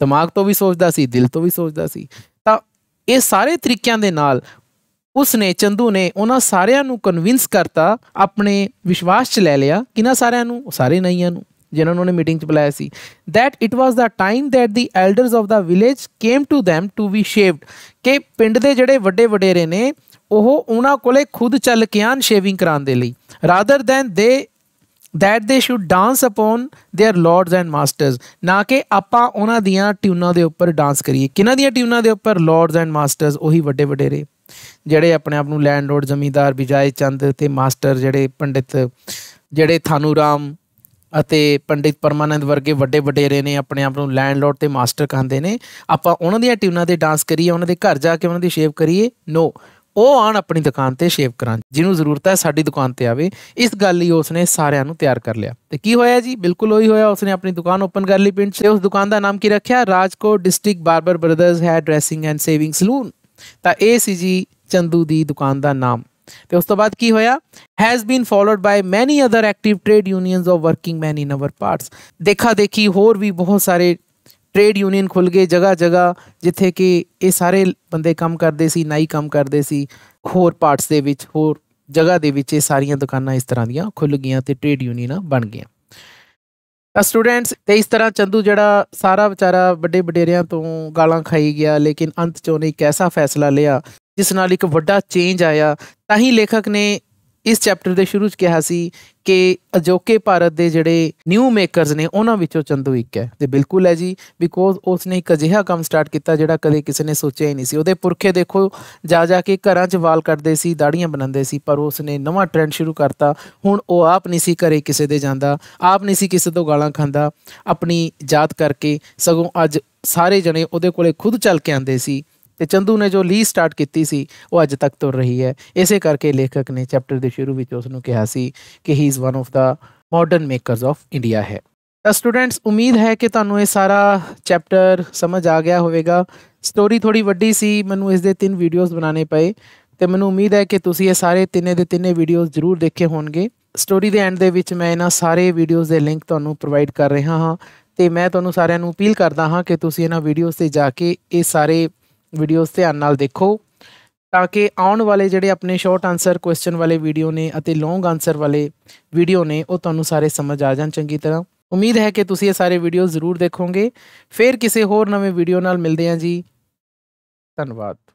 ਦਿਮਾਗ ਤੋਂ ਵੀ ਸੋਚਦਾ ਸੀ ਦਿਲ ਤੋਂ ਵੀ ਸੋਚਦਾ ਸੀ ਤਾਂ ਇਹ ਸਾਰੇ ਤਰੀਕਿਆਂ ਦੇ ਨਾਲ ਉਸਨੇ ਚੰਦੂ ਨੇ ਉਹਨਾਂ ਸਾਰਿਆਂ ਨੂੰ ਕਨਵਿੰਸ ਕਰਤਾ ਆਪਣੇ ਵਿਸ਼ਵਾਸ 'ਚ ਲੈ ਲਿਆ ਕਿਨਾਂ ਸਾਰਿਆਂ ਨੂੰ ਉਹ ਸਾਰੇ ਨਈਆਂ ਨੂੰ ਜਿਨ੍ਹਾਂ ਨੂੰ ਉਹਨੇ ਮੀਟਿੰਗ 'ਚ ਬੁਲਾਇਆ ਸੀ that it was the time that the elders of the village came to them to be shaved ਕਿ ਪਿੰਡ ਦੇ ਜਿਹੜੇ ਵੱਡੇ ਵਡੇਰੇ ਨੇ ਉਹ ਉਹਨਾਂ ਕੋਲੇ ਖੁਦ ਚੱਲ ਕੇ ਆਨ ਸ਼ੇਵਿੰਗ ਕਰਾਉਣ ਦੇ ਲਈ rather than they that they should dance upon their lords and masters ਨਾ ਕਿ ਆਪਾਂ ਉਹਨਾਂ ਦੀਆਂ ਟਿਊਨਾਂ ਦੇ ਉੱਪਰ ਡਾਂਸ ਕਰੀਏ ਕਿਨਾਂ ਦੀਆਂ ਟਿਊਨਾਂ ਦੇ ਉੱਪਰ lords and masters ਉਹੀ ਵੱਡੇ ਵਡੇਰੇ ਜਿਹੜੇ ਆਪਣੇ ਆਪ ਨੂੰ ਲੈਂਡਲੋਰਡ ਜ਼ਮੀਂਦਾਰ ਵਿਜੈ ਚੰਦ ਤੇ ਮਾਸਟਰ ਜਿਹੜੇ ਪੰਡਿਤ ਜਿਹੜੇ ਥਾਨੂ ਰਾਮ ਅਤੇ ਪੰਡਿਤ ਪਰਮਾਨੰਦ ਵਰਗੇ ਵੱਡੇ ਵਡੇਰੇ ਨੇ ਆਪਣੇ ਆਪ ਨੂੰ ਲੈਂਡਲੋਰਡ ਤੇ ਮਾਸਟਰ ਕਹਿੰਦੇ ਨੇ ਆਪਾਂ ਉਹਨਾਂ ਦੀਆਂ ਟਿਊਨਾਂ ਤੇ ਡਾਂਸ ਕਰੀਏ ਉਹਨਾਂ ਦੇ ਘਰ ਜਾ ਕੇ ਉਹਨਾਂ ਦੀ ਸ਼ੇਵ ਕਰੀਏ ਨੋ ਉਹ ਆਣ ਆਪਣੀ ਦੁਕਾਨ ਤੇ ਸ਼ੇਵ ਕਰਾਂ ਜਿਹਨੂੰ ਜ਼ਰੂਰਤ ਹੈ ਸਾਡੀ ਦੁਕਾਨ ਤੇ ਆਵੇ ਇਸ ਗੱਲ ਲਈ ਉਸਨੇ ਸਾਰਿਆਂ ਨੂੰ ਤਿਆਰ ਕਰ ਲਿਆ ਤੇ ਕੀ ਹੋਇਆ ਜੀ ਬਿਲਕੁਲ ਉਹੀ ਹੋਇਆ ਉਸਨੇ ਆਪਣੀ ਦੁਕਾਨ ਓਪਨ ਕਰ ਲਈ ਪਿੰਡ 'ਚ ਉਸ ਦੁਕਾਨ ਦਾ ਨਾਮ ਕੀ ਰੱਖਿਆ Rajkot district barber brothers hair dressing and shaving saloon ਤਾਂ ਇਹ ਸੀ ਜੀ ਚੰਦੂ ਦੀ ਦੁਕਾਨ ਦਾ ਨਾਮ ਤੇ ਉਸ ਤੋਂ ਬਾਅਦ ਕੀ ਹੋਇਆ has been followed by many other active trade unions of working men in our parts ਦੇਖਾ ਦੇਖੀ ਹੋਰ ਵੀ ਬਹੁਤ ਸਾਰੇ ਟ੍ਰੇਡ ਯੂਨੀਅਨ ਖੁੱਲ ਗਏ ਜਗ੍ਹਾ ਜਗ੍ਹਾ ਜਿੱਥੇ ਕਿ ਇਹ ਸਾਰੇ ਬੰਦੇ ਕੰਮ ਕਰਦੇ ਸੀ ਨਾਈ ਕੰਮ ਕਰਦੇ ਸੀ ਹੋਰ ਪਾਰਟਸ ਦੇ ਵਿੱਚ ਹੋਰ ਜਗ੍ਹਾ ਦੇ ਵਿੱਚ ਇਹ ਸਾਰੀਆਂ ਦੁਕਾਨਾਂ ਇਸ ਤਰ੍ਹਾਂ ਦੀਆਂ ਖੁੱਲ ਗਈਆਂ ਤੇ ਟ੍ਰੇਡ ਯੂਨੀਅਨਾਂ ਬਣ ਗਈਆਂ ਸਟੂਡੈਂਟਸ ਤੇ ਇਸ ਤਰ੍ਹਾਂ ਚੰਦੂ ਜਿਹੜਾ ਸਾਰਾ ਵਿਚਾਰਾ ਵੱਡੇ ਵਡੇਰਿਆਂ ਤੋਂ ਗਾਲਾਂ ਖਾਈ ਗਿਆ ਲੇਕਿਨ ਅੰਤ 'ਚ ਉਹਨੇ ਇੱਕ ਐਸਾ ਫੈਸਲਾ ਲਿਆ ਜਿਸ ਨਾਲ ਇੱਕ ਵੱਡਾ ਚੇਂਜ ਆਇਆ ਤਾਂ ਹੀ ਲੇਖਕ ਨੇ ਇਸ ਚੈਪਟਰ ਦੇ ਸ਼ੁਰੂ 'ਚ ਕਿਹਾ ਸੀ ਕਿ ਅਜੋਕੇ ਭਾਰਤ ਦੇ ਜਿਹੜੇ ਨਿਊ ਮੇਕਰਸ ਨੇ ਉਹਨਾਂ ਵਿੱਚੋਂ ਚੰਦੂ ਇੱਕ ਹੈ ਤੇ ਬਿਲਕੁਲ ਹੈ ਜੀ ਬਿਕੋਜ਼ ਉਸ ਨੇ ਇੱਕ ਅਜਿਹਾ ਕੰਮ ਸਟਾਰਟ ਕੀਤਾ ਜਿਹੜਾ ਕਦੇ ਕਿਸੇ ਨੇ ਸੋਚਿਆ ਹੀ ਨਹੀਂ ਸੀ ਉਹਦੇ ਪੁਰਖੇ ਦੇਖੋ ਜਾ ਜਾ ਕੇ ਘਰਾਂ 'ਚ ਵਾਲ ਕੱਟਦੇ ਸੀ ਦਾੜੀਆਂ ਬਣਾਉਂਦੇ ਸੀ ਪਰ ਉਸ ਨੇ ਨਵਾਂ ਟ੍ਰੈਂਡ ਸ਼ੁਰੂ ਕਰਤਾ ਹੁਣ ਉਹ ਆਪ ਨਹੀਂ ਸੀ ਘਰੇ ਕਿਸੇ ਦੇ ਜਾਂਦਾ ਆਪ ਨਹੀਂ ਸੀ ਕਿਸੇ ਤੋਂ ਗਾਲਾਂ ਖਾਂਦਾ ਆਪਣੀ ਜਾਤ ਕਰਕੇ ਸਗੋਂ ਅੱਜ ਸਾਰੇ ਜਣੇ ਉਹਦੇ ਕੋਲੇ ਖੁਦ ਚੱਲ ਕੇ ਆਂਦੇ ਸੀ ਤੇ ਚੰਦੂ ਨੇ ਜੋ ਲੀ ਸਟਾਰਟ ਕੀਤੀ ਸੀ ਉਹ ਅੱਜ ਤੱਕ ਤੁਰ ਰਹੀ ਹੈ ਇਸੇ ਕਰਕੇ ਲੇਖਕ ਨੇ ਚੈਪਟਰ ਦੇ ਸ਼ੁਰੂ ਵਿੱਚ ਉਸ ਨੂੰ ਕਿਹਾ ਸੀ ਕਿ he is one of the modern makers of India ਹੈ ਤਾਂ ਸਟੂਡੈਂਟਸ ਉਮੀਦ ਹੈ ਕਿ ਤੁਹਾਨੂੰ ਇਹ ਸਾਰਾ ਚੈਪਟਰ ਸਮਝ ਆ ਗਿਆ ਹੋਵੇਗਾ ਸਟੋਰੀ ਥੋੜੀ ਵੱਡੀ ਸੀ ਮੈਨੂੰ ਇਸ ਦੇ ਤਿੰਨ ਵੀਡੀਓਜ਼ ਬਣਾਉਣੇ ਪਏ ਤੇ ਮੈਨੂੰ ਉਮੀਦ ਹੈ ਕਿ ਤੁਸੀਂ ਇਹ ਸਾਰੇ ਤਿੰਨੇ ਦੇ ਤਿੰਨੇ ਵੀਡੀਓਜ਼ ਜ਼ਰੂਰ ਦੇਖੇ ਹੋਣਗੇ ਸਟੋਰੀ ਦੇ ਐਂਡ ਦੇ ਵਿੱਚ ਮੈਂ ਇਹਨਾਂ ਸਾਰੇ ਵੀਡੀਓਜ਼ ਦੇ ਲਿੰਕ ਤੁਹਾਨੂੰ ਪ੍ਰੋਵਾਈਡ ਕਰ ਰਿਹਾ ਹਾਂ ਤੇ ਮੈਂ ਤੁਹਾਨੂੰ ਸਾਰਿਆਂ ਨੂੰ ਅਪੀਲ ਕਰਦਾ ਹਾਂ ਕਿ ਤੁਸੀਂ ਇਹਨਾਂ ਵੀਡੀਓਜ਼ ਤੇ ਜਾ ਕੇ ਇਹ ਸਾਰੇ ਵੀਡੀਓਜ਼ ਧਿਆਨ ਨਾਲ ਦੇਖੋ ਤਾਂ ਕਿ ਆਉਣ ਵਾਲੇ ਜਿਹੜੇ ਆਪਣੇ ਸ਼ਾਰਟ ਆਨਸਰ ਕੁਐਸਚਨ ਵਾਲੇ ਵੀਡੀਓ ਨੇ ਅਤੇ ਲੌਂਗ ਆਨਸਰ ਵਾਲੇ ਵੀਡੀਓ ਨੇ ਉਹ ਤੁਹਾਨੂੰ ਸਾਰੇ ਸਮਝ ਆ ਜਾਣ ਚੰਗੀ ਤਰ੍ਹਾਂ ਉਮੀਦ ਹੈ ਕਿ ਤੁਸੀਂ ਇਹ ਸਾਰੇ ਵੀਡੀਓ ਜ਼ਰੂਰ ਦੇਖੋਗੇ ਫਿਰ ਕਿਸੇ ਹੋਰ ਨਵੇਂ ਵੀਡੀਓ ਨਾਲ ਮਿਲਦੇ ਹਾਂ ਜੀ ਧੰਨਵਾਦ